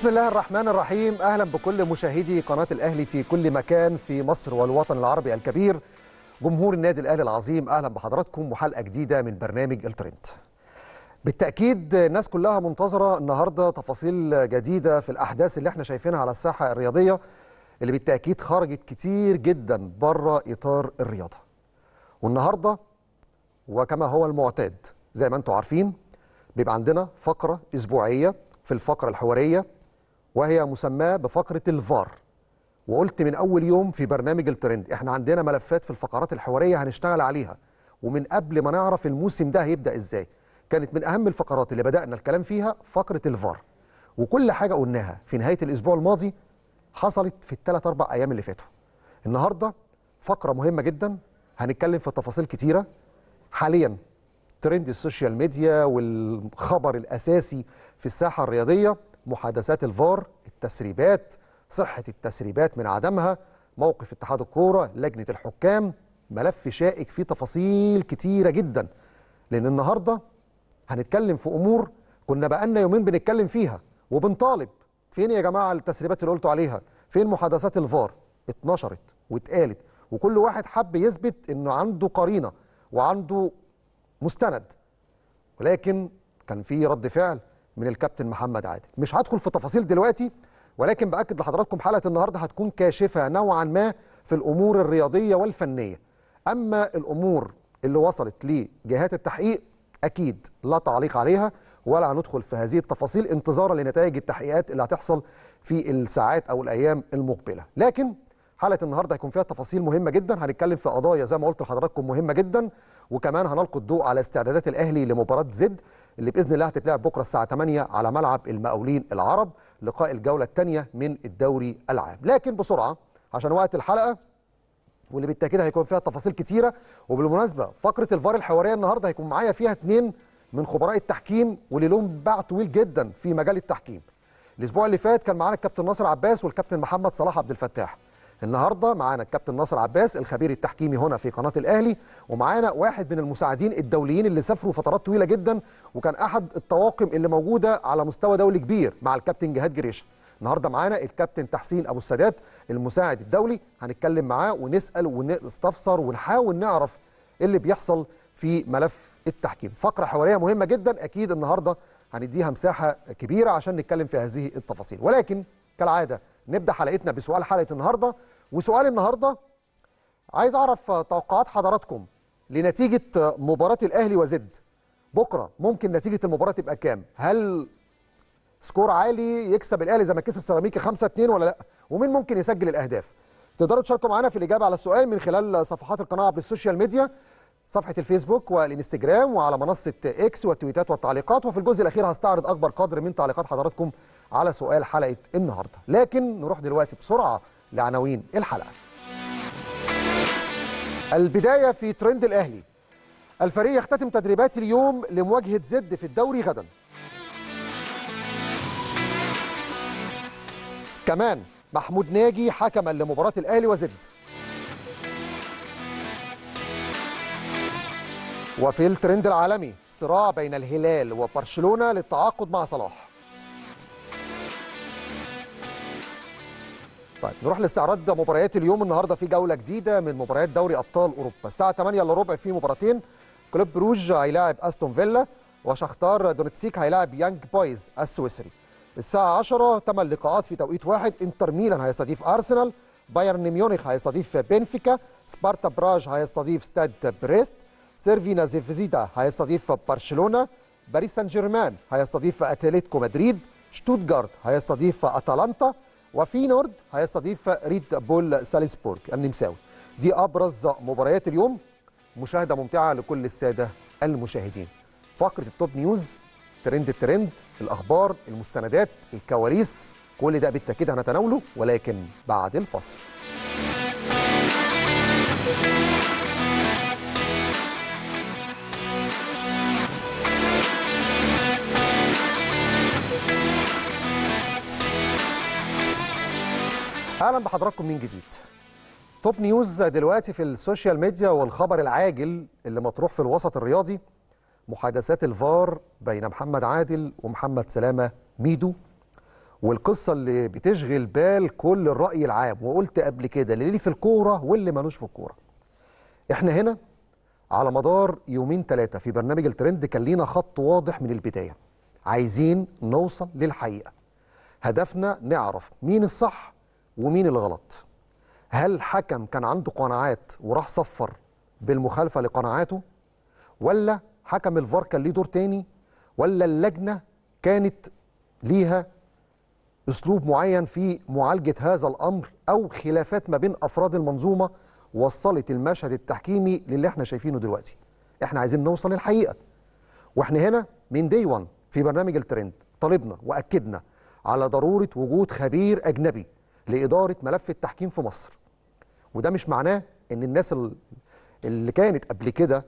بسم الله الرحمن الرحيم أهلا بكل مشاهدي قناة الأهلي في كل مكان في مصر والوطن العربي الكبير جمهور النادي الأهلي العظيم أهلا بحضراتكم وحلقة جديدة من برنامج الترند بالتأكيد الناس كلها منتظرة النهاردة تفاصيل جديدة في الأحداث اللي احنا شايفينها على الساحة الرياضية اللي بالتأكيد خرجت كتير جدا بره إطار الرياضة والنهاردة وكما هو المعتاد زي ما انتم عارفين بيبقى عندنا فقرة أسبوعية في الفقرة الحوارية وهي مسماه بفقره الفار وقلت من اول يوم في برنامج الترند احنا عندنا ملفات في الفقرات الحواريه هنشتغل عليها ومن قبل ما نعرف الموسم ده هيبدا ازاي كانت من اهم الفقرات اللي بدانا الكلام فيها فقره الفار وكل حاجه قلناها في نهايه الاسبوع الماضي حصلت في الثلاث اربع ايام اللي فاتوا النهارده فقره مهمه جدا هنتكلم في تفاصيل كتيره حاليا ترند السوشيال ميديا والخبر الاساسي في الساحه الرياضيه محادثات الفار التسريبات صحة التسريبات من عدمها موقف اتحاد الكورة لجنة الحكام ملف شائك فيه تفاصيل كتيرة جدا لأن النهاردة هنتكلم في أمور كنا بقالنا يومين بنتكلم فيها وبنطالب فين يا جماعة التسريبات اللي قلتوا عليها فين محادثات الفار اتنشرت واتقالت وكل واحد حب يثبت انه عنده قرينه وعنده مستند ولكن كان في رد فعل من الكابتن محمد عادل مش هدخل في تفاصيل دلوقتي ولكن باكد لحضراتكم حلقه النهارده هتكون كاشفه نوعا ما في الامور الرياضيه والفنيه اما الامور اللي وصلت لجهات التحقيق اكيد لا تعليق عليها ولا هندخل في هذه التفاصيل انتظارا لنتائج التحقيقات اللي هتحصل في الساعات او الايام المقبله لكن حلقه النهارده هيكون فيها تفاصيل مهمه جدا هنتكلم في قضايا زي ما قلت لحضراتكم مهمه جدا وكمان هنلقي الضوء على استعدادات الاهلي لمباراه زد اللي باذن الله هتتلعب بكره الساعه 8 على ملعب المقاولين العرب لقاء الجوله الثانيه من الدوري العام لكن بسرعه عشان وقت الحلقه واللي بالتاكيد هيكون فيها تفاصيل كتيره وبالمناسبه فقره الفار الحواريه النهارده هيكون معايا فيها اثنين من خبراء التحكيم واللي لهم باع طويل جدا في مجال التحكيم الاسبوع اللي فات كان معانا الكابتن ناصر عباس والكابتن محمد صلاح عبد الفتاح النهارده معانا الكابتن ناصر عباس الخبير التحكيمي هنا في قناه الاهلي ومعانا واحد من المساعدين الدوليين اللي سافروا فترات طويله جدا وكان احد الطواقم اللي موجوده على مستوى دولي كبير مع الكابتن جهاد جريشه النهارده معانا الكابتن تحسين ابو السادات المساعد الدولي هنتكلم معاه ونسال ونستفسر ونحاول نعرف اللي بيحصل في ملف التحكيم فقره حواريه مهمه جدا اكيد النهارده هنديها مساحه كبيره عشان نتكلم في هذه التفاصيل ولكن كالعاده نبدا حلقتنا بسؤال حلقه النهارده وسؤال النهارده عايز اعرف توقعات حضراتكم لنتيجه مباراه الاهلي وزد بكره ممكن نتيجه المباراه تبقى كام هل سكور عالي يكسب الاهلي زي ما كسب سيراميكا 5 2 ولا لا ومين ممكن يسجل الاهداف تقدروا تشاركوا معانا في الاجابه على السؤال من خلال صفحات القناه عبر السوشيال ميديا صفحه الفيسبوك والانستجرام وعلى منصه اكس والتويتات والتعليقات وفي الجزء الاخير هستعرض اكبر قدر من تعليقات حضراتكم على سؤال حلقه النهارده لكن نروح دلوقتي بسرعه لعناوين الحلقه البدايه في ترند الاهلي الفريق يختتم تدريبات اليوم لمواجهه زد في الدوري غدا كمان محمود ناجي حكما لمباراه الاهلي وزد وفي الترند العالمي صراع بين الهلال وبرشلونه للتعاقد مع صلاح طيب نروح لاستعراض مباريات اليوم النهارده في جوله جديده من مباريات دوري ابطال اوروبا الساعه 8 الا ربع في مباراتين كلوب بروج هيلاعب استون فيلا وشختار دونتسيك هيلاعب يانج بويز السويسري الساعه 10 ثمان لقاءات في توقيت واحد انتر ميلان هيستضيف ارسنال بايرن ميونخ هيستضيف بنفيكا سبارتا براج هيستضيف ستاد بريست سيرفينا زيفزيدا هيستضيف برشلونه باريس سان جيرمان هيستضيف اتلتيكو مدريد شتوتغارت هيستضيف اتلانتا وفي نورد هيستضيف ريد بول ساليسبورغ النمساوي دي أبرز مباريات اليوم مشاهدة ممتعة لكل السادة المشاهدين فقرة التوب نيوز ترند الترند الأخبار المستندات الكواليس كل ده بالتأكيد هنتناوله ولكن بعد الفصل اهلا بحضراتكم من جديد توب نيوز دلوقتي في السوشيال ميديا والخبر العاجل اللي مطروح في الوسط الرياضي محادثات الفار بين محمد عادل ومحمد سلامه ميدو والقصه اللي بتشغل بال كل الراي العام وقلت قبل كده اللي ليه في الكوره واللي ملوش في الكوره احنا هنا على مدار يومين ثلاثه في برنامج الترند كان لينا خط واضح من البدايه عايزين نوصل للحقيقه هدفنا نعرف مين الصح ومين اللي غلط هل حكم كان عنده قناعات وراح صفر بالمخالفه لقناعاته ولا حكم الفار كان ليه دور تاني ولا اللجنه كانت ليها اسلوب معين في معالجه هذا الامر او خلافات ما بين افراد المنظومه وصلت المشهد التحكيمي للي احنا شايفينه دلوقتي احنا عايزين نوصل للحقيقه واحنا هنا من دي 1 في برنامج الترند طالبنا واكدنا على ضروره وجود خبير اجنبي لاداره ملف التحكيم في مصر وده مش معناه ان الناس اللي كانت قبل كده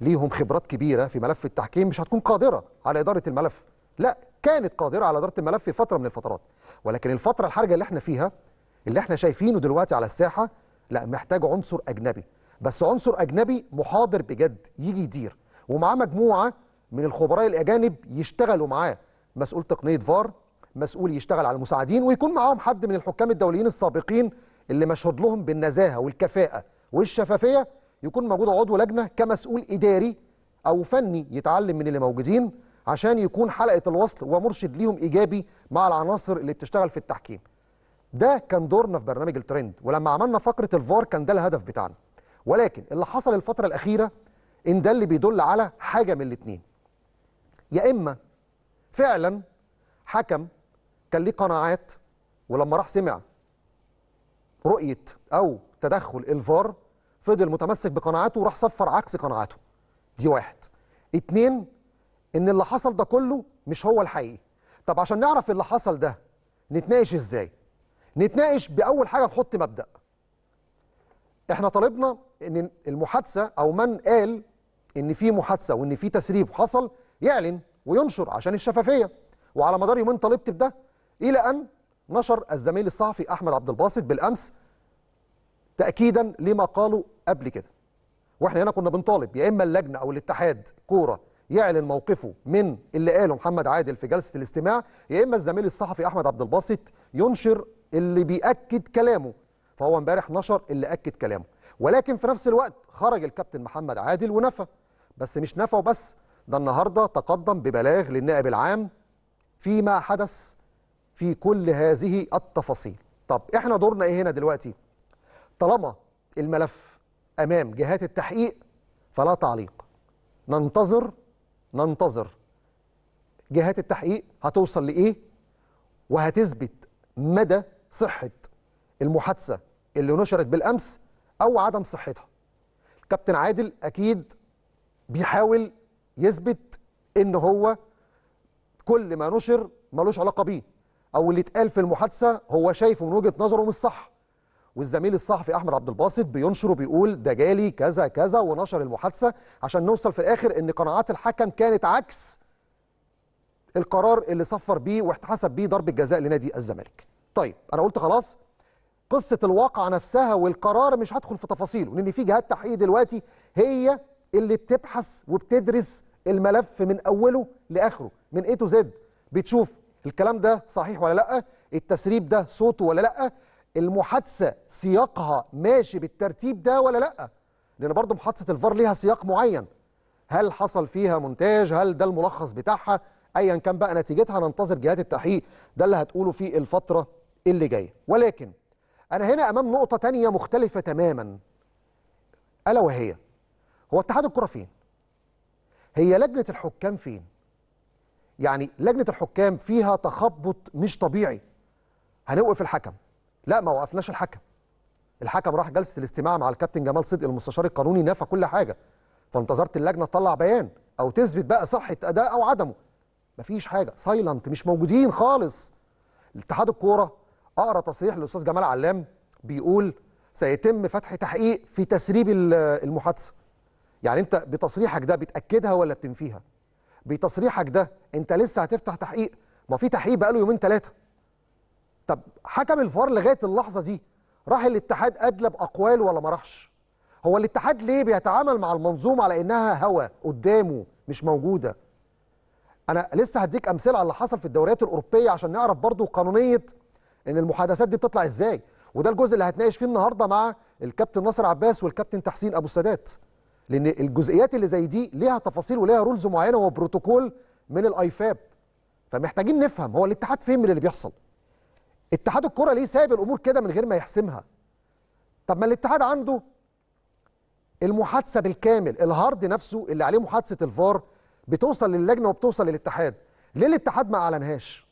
ليهم خبرات كبيره في ملف التحكيم مش هتكون قادره على اداره الملف لا كانت قادره على اداره الملف في فتره من الفترات ولكن الفتره الحرجه اللي احنا فيها اللي احنا شايفينه دلوقتي على الساحه لا محتاج عنصر اجنبي بس عنصر اجنبي محاضر بجد يجي يدير ومعاه مجموعه من الخبراء الاجانب يشتغلوا معاه مسؤول تقنيه فار مسؤول يشتغل على المساعدين ويكون معاهم حد من الحكام الدوليين السابقين اللي مشهود لهم بالنزاهه والكفاءه والشفافيه يكون موجود عضو لجنه كمسؤول اداري او فني يتعلم من اللي موجودين عشان يكون حلقه الوصل ومرشد ليهم ايجابي مع العناصر اللي بتشتغل في التحكيم. ده كان دورنا في برنامج الترند ولما عملنا فقره الفار كان ده الهدف بتاعنا. ولكن اللي حصل الفتره الاخيره ان ده اللي بيدل على حاجه من الاثنين. يا اما فعلا حكم كان ليه قناعات ولما راح سمع رؤيه او تدخل الفار فضل متمسك بقناعاته وراح صفر عكس قناعاته دي واحد اتنين ان اللي حصل ده كله مش هو الحقيقي طب عشان نعرف اللي حصل ده نتناقش ازاي نتناقش باول حاجه نحط مبدا احنا طالبنا ان المحادثه او من قال ان في محادثه وان في تسريب حصل يعلن وينشر عشان الشفافيه وعلى مدار يومين طالبت بده إلى أن نشر الزميل الصحفي أحمد عبد الباسط بالأمس تأكيدا لما قالوا قبل كده وإحنا هنا كنا بنطالب يا إما اللجنة أو الاتحاد كورة يعلن موقفه من اللي قاله محمد عادل في جلسة الاستماع يا إما الزميل الصحفي أحمد عبد الباسط ينشر اللي بيأكد كلامه فهو امبارح نشر اللي أكد كلامه ولكن في نفس الوقت خرج الكابتن محمد عادل ونفى بس مش نفى وبس ده النهارده تقدم ببلاغ للنائب العام فيما حدث في كل هذه التفاصيل طب احنا دورنا ايه هنا دلوقتي طالما الملف امام جهات التحقيق فلا تعليق ننتظر ننتظر جهات التحقيق هتوصل لايه وهتثبت مدى صحه المحادثه اللي نشرت بالامس او عدم صحتها كابتن عادل اكيد بيحاول يثبت ان هو كل ما نشر ملوش علاقه بيه او اللي اتقال في المحادثه هو شايفه من وجهه نظره مش صح والزميل الصحفي احمد عبد الباسط بينشره وبيقول ده جالي كذا كذا ونشر المحادثه عشان نوصل في الاخر ان قناعات الحكم كانت عكس القرار اللي صفر بيه واحتسب بيه ضربه جزاء لنادي الزمالك. طيب انا قلت خلاص قصه الواقعه نفسها والقرار مش هدخل في تفاصيله لان في جهات تحقيق دلوقتي هي اللي بتبحث وبتدرس الملف من اوله لاخره من اي تو زد بتشوف الكلام ده صحيح ولا لا التسريب ده صوته ولا لا المحادثه سياقها ماشي بالترتيب ده ولا لا لان برضه محادثه الفار ليها سياق معين هل حصل فيها مونتاج هل ده الملخص بتاعها ايا كان بقى نتيجتها ننتظر جهات التحقيق ده اللي هتقوله في الفتره اللي جايه ولكن انا هنا امام نقطه تانية مختلفه تماما الا وهي هو اتحاد الكره فين هي لجنه الحكام فين يعني لجنه الحكام فيها تخبط مش طبيعي هنوقف الحكم لا ما وقفناش الحكم الحكم راح جلسه الاستماع مع الكابتن جمال صدقي المستشار القانوني نفى كل حاجه فانتظرت اللجنه تطلع بيان او تثبت بقى صحه اداء او عدمه مفيش حاجه سايلنت مش موجودين خالص اتحاد الكوره اقرا تصريح للاستاذ جمال علام بيقول سيتم فتح تحقيق في تسريب المحادثه يعني انت بتصريحك ده بتاكدها ولا بتنفيها بتصريحك ده انت لسه هتفتح تحقيق ما في تحقيق بقاله يومين ثلاثه طب حكم الفار لغايه اللحظه دي راح الاتحاد ادلى باقواله ولا ما راحش هو الاتحاد ليه بيتعامل مع المنظومه على انها هوا قدامه مش موجوده انا لسه هديك امثله على اللي حصل في الدوريات الاوروبيه عشان نعرف برضو قانونيه ان المحادثات دي بتطلع ازاي وده الجزء اللي هتناقش فيه النهارده مع الكابتن ناصر عباس والكابتن تحسين ابو السادات لان الجزئيات اللي زي دي ليها تفاصيل وليها رولز معينه وبروتوكول من الايفاب فمحتاجين نفهم هو الاتحاد فين من اللي بيحصل اتحاد الكره ليه سايب الامور كده من غير ما يحسمها طب ما الاتحاد عنده المحادثه بالكامل الهارد نفسه اللي عليه محادثه الفار بتوصل للجنه وبتوصل للاتحاد ليه الاتحاد ما اعلنهاش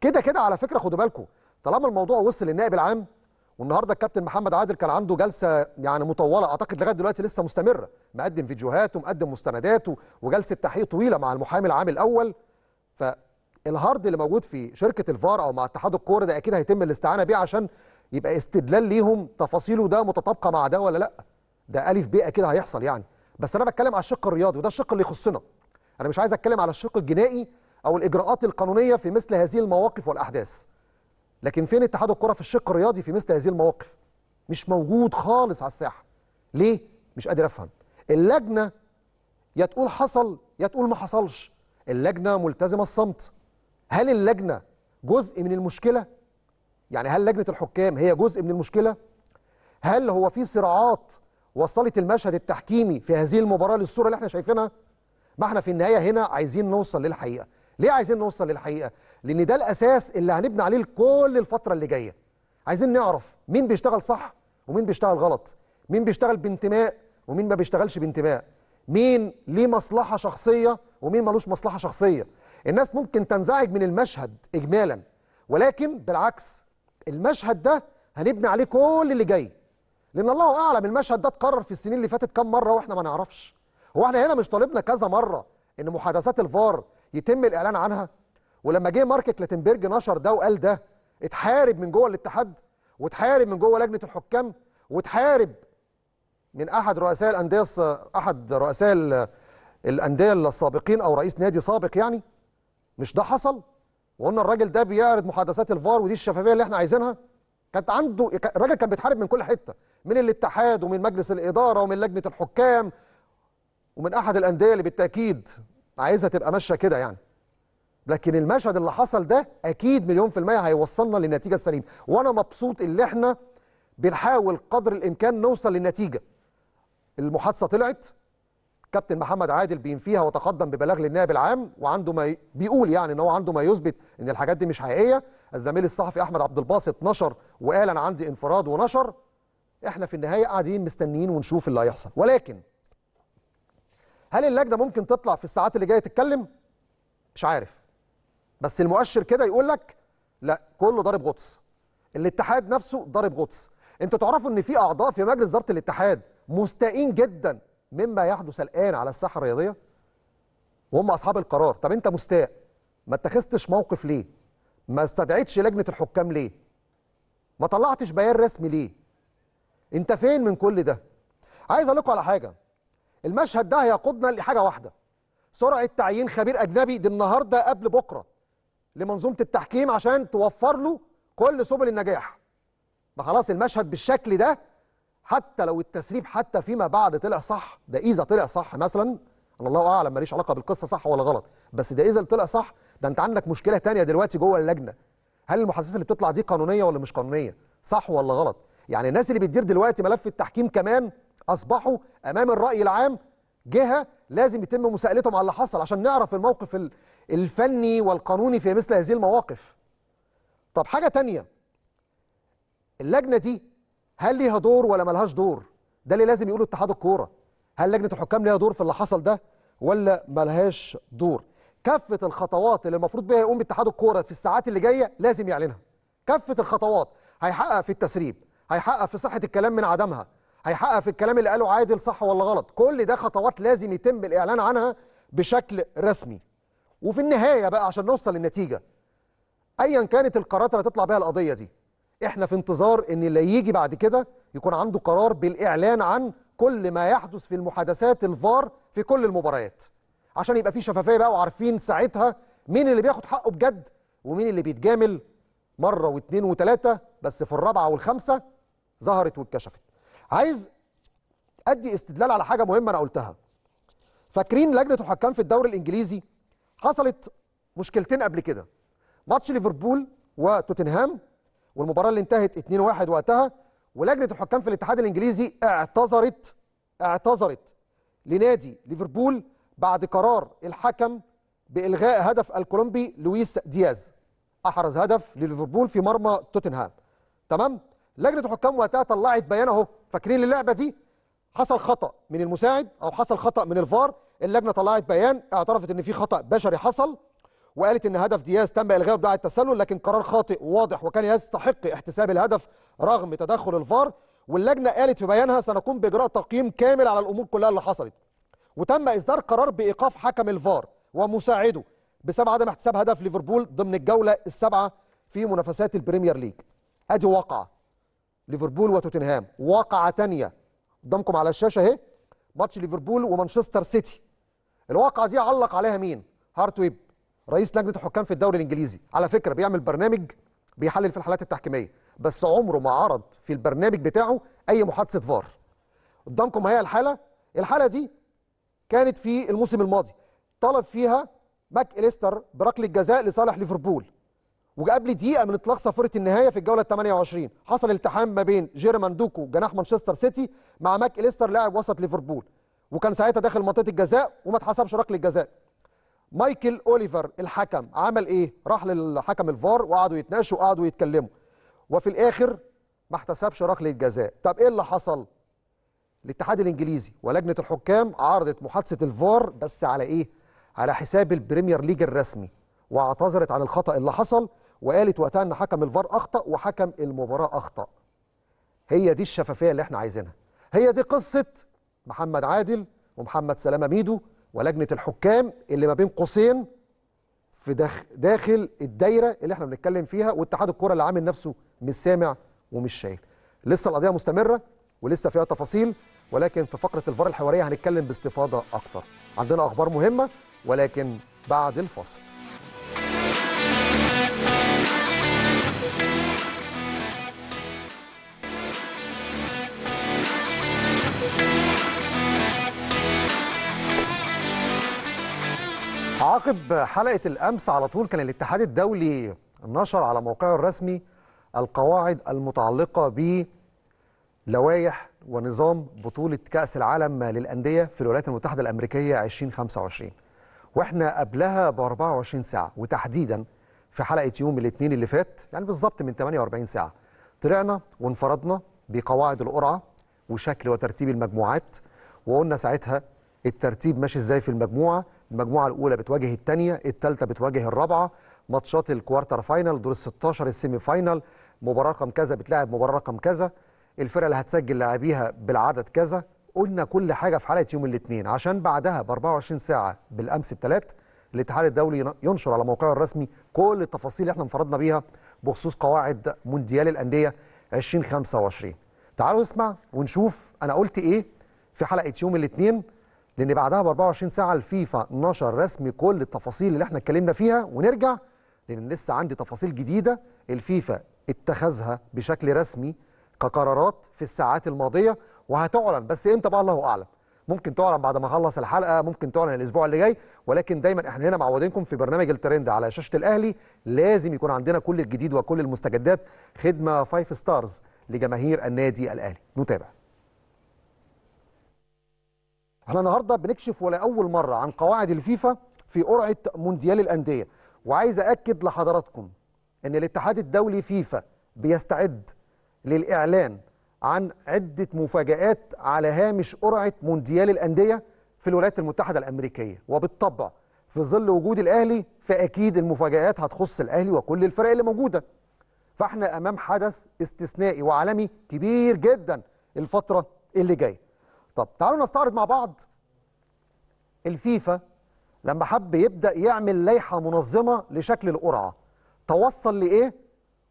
كده كده على فكره خدوا بالكم طالما الموضوع وصل للنائب العام والنهارده الكابتن محمد عادل كان عنده جلسه يعني مطوله اعتقد لغايه دلوقتي لسه مستمره مقدم فيديوهات ومقدم مستندات وجلسه تحقيق طويله مع المحامي العام الاول فالهارد اللي موجود في شركه الفار او مع اتحاد الكوره ده اكيد هيتم الاستعانه بيه عشان يبقى استدلال ليهم تفاصيله ده متطابقه مع ده ولا لا ده الف ب اكيد هيحصل يعني بس انا بتكلم على الشق الرياضي وده الشق اللي يخصنا انا مش عايز اتكلم على الشق الجنائي او الاجراءات القانونيه في مثل هذه المواقف والاحداث لكن فين اتحاد الكره في الشق الرياضي في مثل هذه المواقف مش موجود خالص على الساحه ليه مش قادر افهم اللجنه يا تقول حصل يا تقول ما حصلش اللجنه ملتزمه الصمت هل اللجنه جزء من المشكله يعني هل لجنه الحكام هي جزء من المشكله هل هو في صراعات وصلت المشهد التحكيمي في هذه المباراه للصوره اللي احنا شايفينها ما احنا في النهايه هنا عايزين نوصل للحقيقه ليه عايزين نوصل للحقيقه لان ده الاساس اللي هنبني عليه كل الفتره اللي جايه عايزين نعرف مين بيشتغل صح ومين بيشتغل غلط مين بيشتغل بانتماء ومين ما بيشتغلش بانتماء مين ليه مصلحه شخصيه ومين ملوش مصلحه شخصيه الناس ممكن تنزعج من المشهد اجمالا ولكن بالعكس المشهد ده هنبني عليه كل اللي جاي لان الله اعلم المشهد ده اتكرر في السنين اللي فاتت كام مره واحنا ما نعرفش هو احنا هنا مش طالبنا كذا مره ان محادثات الفار يتم الاعلان عنها ولما جه مارك كلاتنبرج نشر ده وقال ده اتحارب من جوه الاتحاد واتحارب من جوه لجنه الحكام واتحارب من احد رؤساء الانديه احد رؤساء الانديه السابقين او رئيس نادي سابق يعني مش ده حصل وقلنا الراجل ده بيعرض محادثات الفار ودي الشفافيه اللي احنا عايزينها كانت عنده الراجل كان بيتحارب من كل حته من الاتحاد ومن مجلس الاداره ومن لجنه الحكام ومن احد الانديه اللي بالتاكيد عايزها تبقى ماشيه كده يعني لكن المشهد اللي حصل ده اكيد مليون في الميه هيوصلنا للنتيجه السليمه وانا مبسوط ان احنا بنحاول قدر الامكان نوصل للنتيجه المحادثه طلعت كابتن محمد عادل بينفيها وتقدم ببلاغ للنائب العام وعنده ما بيقول يعني ان هو عنده ما يثبت ان الحاجات دي مش حقيقيه الزميل الصحفي احمد عبد الباسط نشر وقال انا عندي انفراد ونشر احنا في النهايه قاعدين مستنيين ونشوف اللي هيحصل ولكن هل اللجنه ممكن تطلع في الساعات اللي جايه تتكلم مش عارف بس المؤشر كده يقول لك لا كله ضارب غطس الاتحاد نفسه ضارب غطس انتوا تعرفوا ان في اعضاء في مجلس اداره الاتحاد مستائين جدا مما يحدث الان على الساحه الرياضيه وهم اصحاب القرار طب انت مستاء ما اتخذتش موقف ليه ما استدعيتش لجنه الحكام ليه ما طلعتش بيان رسمي ليه انت فين من كل ده عايز اقول لكم على حاجه المشهد ده هيقودنا لحاجه واحده سرعه تعيين خبير اجنبي دي النهارده قبل بكره لمنظومه التحكيم عشان توفر له كل سبل النجاح ما خلاص المشهد بالشكل ده حتى لو التسريب حتى فيما بعد طلع صح ده اذا طلع صح مثلا انا الله اعلم ماليش علاقه بالقصه صح ولا غلط بس ده اذا طلع صح ده انت عندك مشكله تانية دلوقتي جوه اللجنه هل المحادثات اللي بتطلع دي قانونيه ولا مش قانونيه صح ولا غلط يعني الناس اللي بتدير دلوقتي ملف التحكيم كمان اصبحوا امام الراي العام جهه لازم يتم مساءلتهم على اللي حصل عشان نعرف الموقف الفني والقانوني في مثل هذه المواقف طب حاجه تانية اللجنه دي هل ليها دور ولا ملهاش دور ده اللي لازم يقوله اتحاد الكوره هل لجنه الحكام ليها دور في اللي حصل ده ولا ملهاش دور كافه الخطوات اللي المفروض بيها يقوم اتحاد الكوره في الساعات اللي جايه لازم يعلنها كافه الخطوات هيحقق في التسريب هيحقق في صحه الكلام من عدمها هيحقق في الكلام اللي قاله عادل صح ولا غلط كل ده خطوات لازم يتم الاعلان عنها بشكل رسمي وفي النهايه بقى عشان نوصل للنتيجه ايا كانت القرارات اللي هتطلع بيها القضيه دي احنا في انتظار ان اللي يجي بعد كده يكون عنده قرار بالاعلان عن كل ما يحدث في المحادثات الفار في كل المباريات عشان يبقى في شفافيه بقى وعارفين ساعتها مين اللي بياخد حقه بجد ومين اللي بيتجامل مره واثنين وثلاثه بس في الرابعه والخامسه ظهرت واتكشفت عايز ادي استدلال على حاجه مهمه انا قلتها فاكرين لجنه الحكام في الدوري الانجليزي حصلت مشكلتين قبل كده ماتش ليفربول وتوتنهام والمباراه اللي انتهت 2-1 وقتها ولجنه الحكام في الاتحاد الانجليزي اعتذرت اعتذرت لنادي ليفربول بعد قرار الحكم بالغاء هدف الكولومبي لويس دياز احرز هدف لليفربول في مرمى توتنهام تمام لجنه الحكام وقتها طلعت بيان اهو فاكرين اللعبه دي حصل خطا من المساعد او حصل خطا من الفار اللجنه طلعت بيان اعترفت ان في خطا بشري حصل وقالت ان هدف دياز تم الغائه بدعاء التسلل لكن قرار خاطئ وواضح وكان يستحق احتساب الهدف رغم تدخل الفار واللجنه قالت في بيانها سنقوم باجراء تقييم كامل على الامور كلها اللي حصلت وتم اصدار قرار بايقاف حكم الفار ومساعده بسبب عدم احتساب هدف ليفربول ضمن الجوله السابعه في منافسات البريمير ليج ادي واقعه ليفربول وتوتنهام واقعه تانية قدامكم على الشاشه اهي ماتش ليفربول ومانشستر سيتي الواقعه دي علق عليها مين هارتويب رئيس لجنه الحكام في الدوري الانجليزي على فكره بيعمل برنامج بيحلل في الحالات التحكيميه بس عمره ما عرض في البرنامج بتاعه اي محادثه فار قدامكم هي الحاله الحاله دي كانت في الموسم الماضي طلب فيها ماك إليستر بركله جزاء لصالح ليفربول وقبل دقيقه من اطلاق صفيره النهايه في الجوله ال 28 حصل التحام ما بين جيرمان دوكو جناح مانشستر سيتي مع ماك اليستر لاعب وسط ليفربول وكان ساعتها داخل منطقه الجزاء وما اتحسبش ركله جزاء مايكل اوليفر الحكم عمل ايه راح للحكم الفار وقعدوا يتناقشوا وقعدوا يتكلموا وفي الاخر ما احتسبش ركله جزاء طب ايه اللي حصل الاتحاد الانجليزي ولجنه الحكام عرضت محادثه الفار بس على ايه على حساب البريمير ليج الرسمي واعتذرت عن الخطا اللي حصل وقالت وقتها ان حكم الفار اخطا وحكم المباراه اخطا هي دي الشفافيه اللي احنا عايزينها هي دي قصه محمد عادل ومحمد سلامه ميدو ولجنه الحكام اللي ما بين قوسين في داخل, داخل الدايره اللي احنا بنتكلم فيها واتحاد الكره اللي عامل نفسه مش سامع ومش شايف لسه القضيه مستمره ولسه فيها تفاصيل ولكن في فقره الفار الحواريه هنتكلم باستفاضه اكتر عندنا اخبار مهمه ولكن بعد الفاصل عقب حلقة الأمس على طول كان الاتحاد الدولي نشر على موقعه الرسمي القواعد المتعلقة بلوائح ونظام بطولة كأس العالم للأندية في الولايات المتحدة الأمريكية 2025 وإحنا قبلها ب 24 ساعة وتحديدا في حلقة يوم الاثنين اللي فات يعني بالظبط من 48 ساعة طلعنا وانفردنا بقواعد القرعة وشكل وترتيب المجموعات وقلنا ساعتها الترتيب ماشي ازاي في المجموعة المجموعه الاولى بتواجه الثانيه الثالثه بتواجه الرابعه ماتشات الكوارتر فاينل دور ال 16 السيمي فاينل مباراه رقم كذا بتلاعب مباراه رقم كذا الفرقه اللي هتسجل لاعبيها بالعدد كذا قلنا كل حاجه في حلقه يوم الاثنين عشان بعدها ب 24 ساعه بالامس الثلاث الاتحاد الدولي ينشر على موقعه الرسمي كل التفاصيل اللي احنا انفردنا بيها بخصوص قواعد مونديال الانديه 2025 تعالوا نسمع ونشوف انا قلت ايه في حلقه يوم الاثنين لان بعدها ب 24 ساعه الفيفا نشر رسمي كل التفاصيل اللي احنا اتكلمنا فيها ونرجع لان لسه عندي تفاصيل جديده الفيفا اتخذها بشكل رسمي كقرارات في الساعات الماضيه وهتعلن بس امتى بقى الله اعلم ممكن تعلن بعد ما اخلص الحلقه ممكن تعلن الاسبوع اللي جاي ولكن دايما احنا هنا معودينكم في برنامج الترند على شاشه الاهلي لازم يكون عندنا كل الجديد وكل المستجدات خدمه فايف ستارز لجماهير النادي الاهلي نتابع احنا النهارده بنكشف ولا اول مره عن قواعد الفيفا في قرعه مونديال الانديه وعايز اكد لحضراتكم ان الاتحاد الدولي فيفا بيستعد للاعلان عن عده مفاجات على هامش قرعه مونديال الانديه في الولايات المتحده الامريكيه وبالطبع في ظل وجود الاهلي فاكيد المفاجات هتخص الاهلي وكل الفرق اللي موجوده فاحنا امام حدث استثنائي وعالمي كبير جدا الفتره اللي جايه طب تعالوا نستعرض مع بعض الفيفا لما حب يبدا يعمل لائحه منظمه لشكل القرعه توصل لايه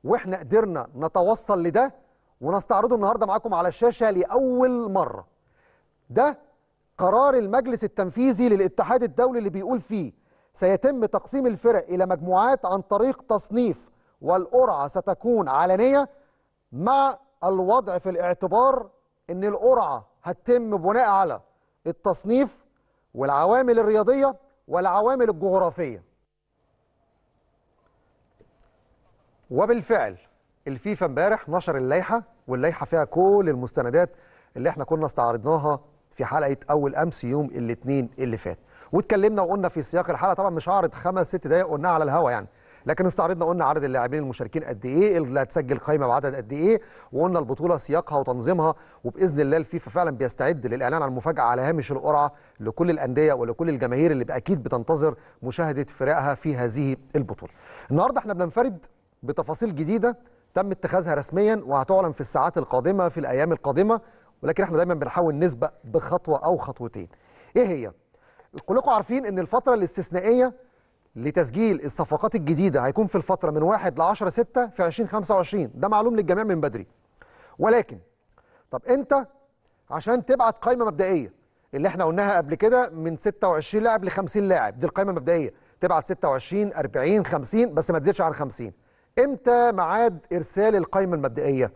واحنا قدرنا نتوصل لده ونستعرضه النهارده معاكم على الشاشه لاول مره ده قرار المجلس التنفيذي للاتحاد الدولي اللي بيقول فيه سيتم تقسيم الفرق الى مجموعات عن طريق تصنيف والقرعه ستكون علنيه مع الوضع في الاعتبار ان القرعه هتتم بناء على التصنيف والعوامل الرياضية والعوامل الجغرافية وبالفعل الفيفا امبارح نشر اللائحة واللائحة فيها كل المستندات اللي احنا كنا استعرضناها في حلقة أول أمس يوم الاثنين اللي فات واتكلمنا وقلنا في سياق الحلقة طبعا مش هعرض خمس ست دقايق قلناها على الهوا يعني لكن استعرضنا قلنا عدد اللاعبين المشاركين قد ايه اللي هتسجل قائمه بعدد قد ايه وقلنا البطوله سياقها وتنظيمها وباذن الله الفيفا فعلا بيستعد للاعلان عن المفاجاه على هامش القرعه لكل الانديه ولكل الجماهير اللي اكيد بتنتظر مشاهده فرقها في هذه البطوله النهارده احنا بننفرد بتفاصيل جديده تم اتخاذها رسميا وهتعلن في الساعات القادمه في الايام القادمه ولكن احنا دايما بنحاول نسبق بخطوه او خطوتين ايه هي كلكم عارفين ان الفتره الاستثنائيه لتسجيل الصفقات الجديده هيكون في الفتره من 1 ل 10 6 في 2025 ده معلوم للجميع من بدري ولكن طب انت عشان تبعت قائمه مبدئيه اللي احنا قلناها قبل كده من 26 لاعب ل 50 لاعب دي القائمه المبدئيه تبعت 26 40 50 بس ما تزيدش عن 50 امتى ميعاد ارسال القائمه المبدئيه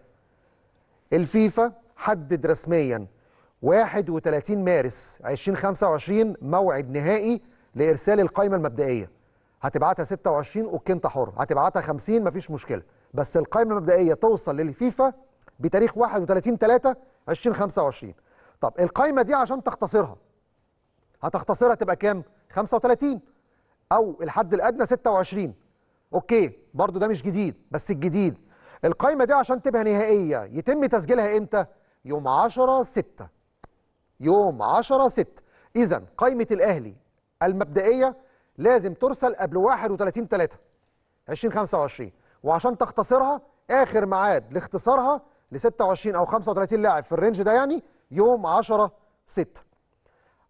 الفيفا حدد رسميا 31 مارس 2025 موعد نهائي لارسال القائمه المبدئيه هتبعتها 26 اوكي انت حر هتبعتها 50 مفيش مشكله بس القائمه المبدئيه توصل للفيفا بتاريخ 31 3 2025 طب القائمه دي عشان تختصرها هتختصرها تبقى كام 35 او الحد الادنى 26 اوكي برضو ده مش جديد بس الجديد القائمه دي عشان تبقى نهائيه يتم تسجيلها امتى يوم 10 6 يوم 10 6 اذا قائمه الاهلي المبدئيه لازم ترسل قبل 31 3 2025 وعشان تختصرها اخر ميعاد لاختصارها ل 26 او 35 لاعب في الرينج ده يعني يوم 10 6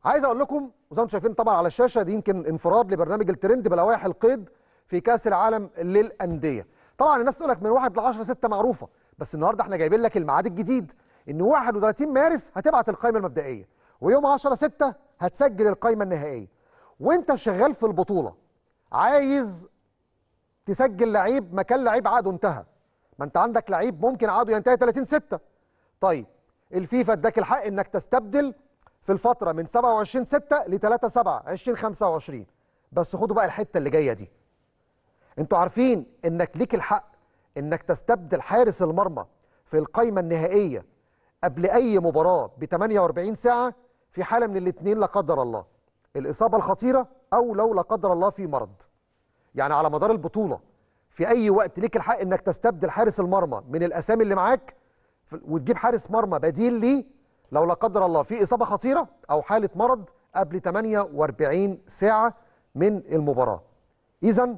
عايز اقول لكم وزي ما انتم شايفين طبعا على الشاشه دي يمكن انفراد لبرنامج الترند بلوائح القيد في كاس العالم للانديه طبعا الناس تقول لك من 1 ل 10 6 معروفه بس النهارده احنا جايبين لك الميعاد الجديد ان 31 مارس هتبعت القائمه المبدئيه ويوم 10 6 هتسجل القائمه النهائيه وانت شغال في البطوله عايز تسجل لعيب مكان لعيب عقده انتهى ما انت عندك لعيب ممكن عقده ينتهي 30 6 طيب الفيفا اداك الحق انك تستبدل في الفتره من 27 6 ل 3 7 20 25 بس خدوا بقى الحته اللي جايه دي انتوا عارفين انك ليك الحق انك تستبدل حارس المرمى في القائمه النهائيه قبل اي مباراه ب 48 ساعه في حاله من الاثنين لا قدر الله الاصابه الخطيره او لو لا قدر الله في مرض يعني على مدار البطوله في اي وقت ليك الحق انك تستبدل حارس المرمى من الاسامي اللي معاك وتجيب حارس مرمى بديل ليه لو لا قدر الله في اصابه خطيره او حاله مرض قبل 48 ساعه من المباراه اذا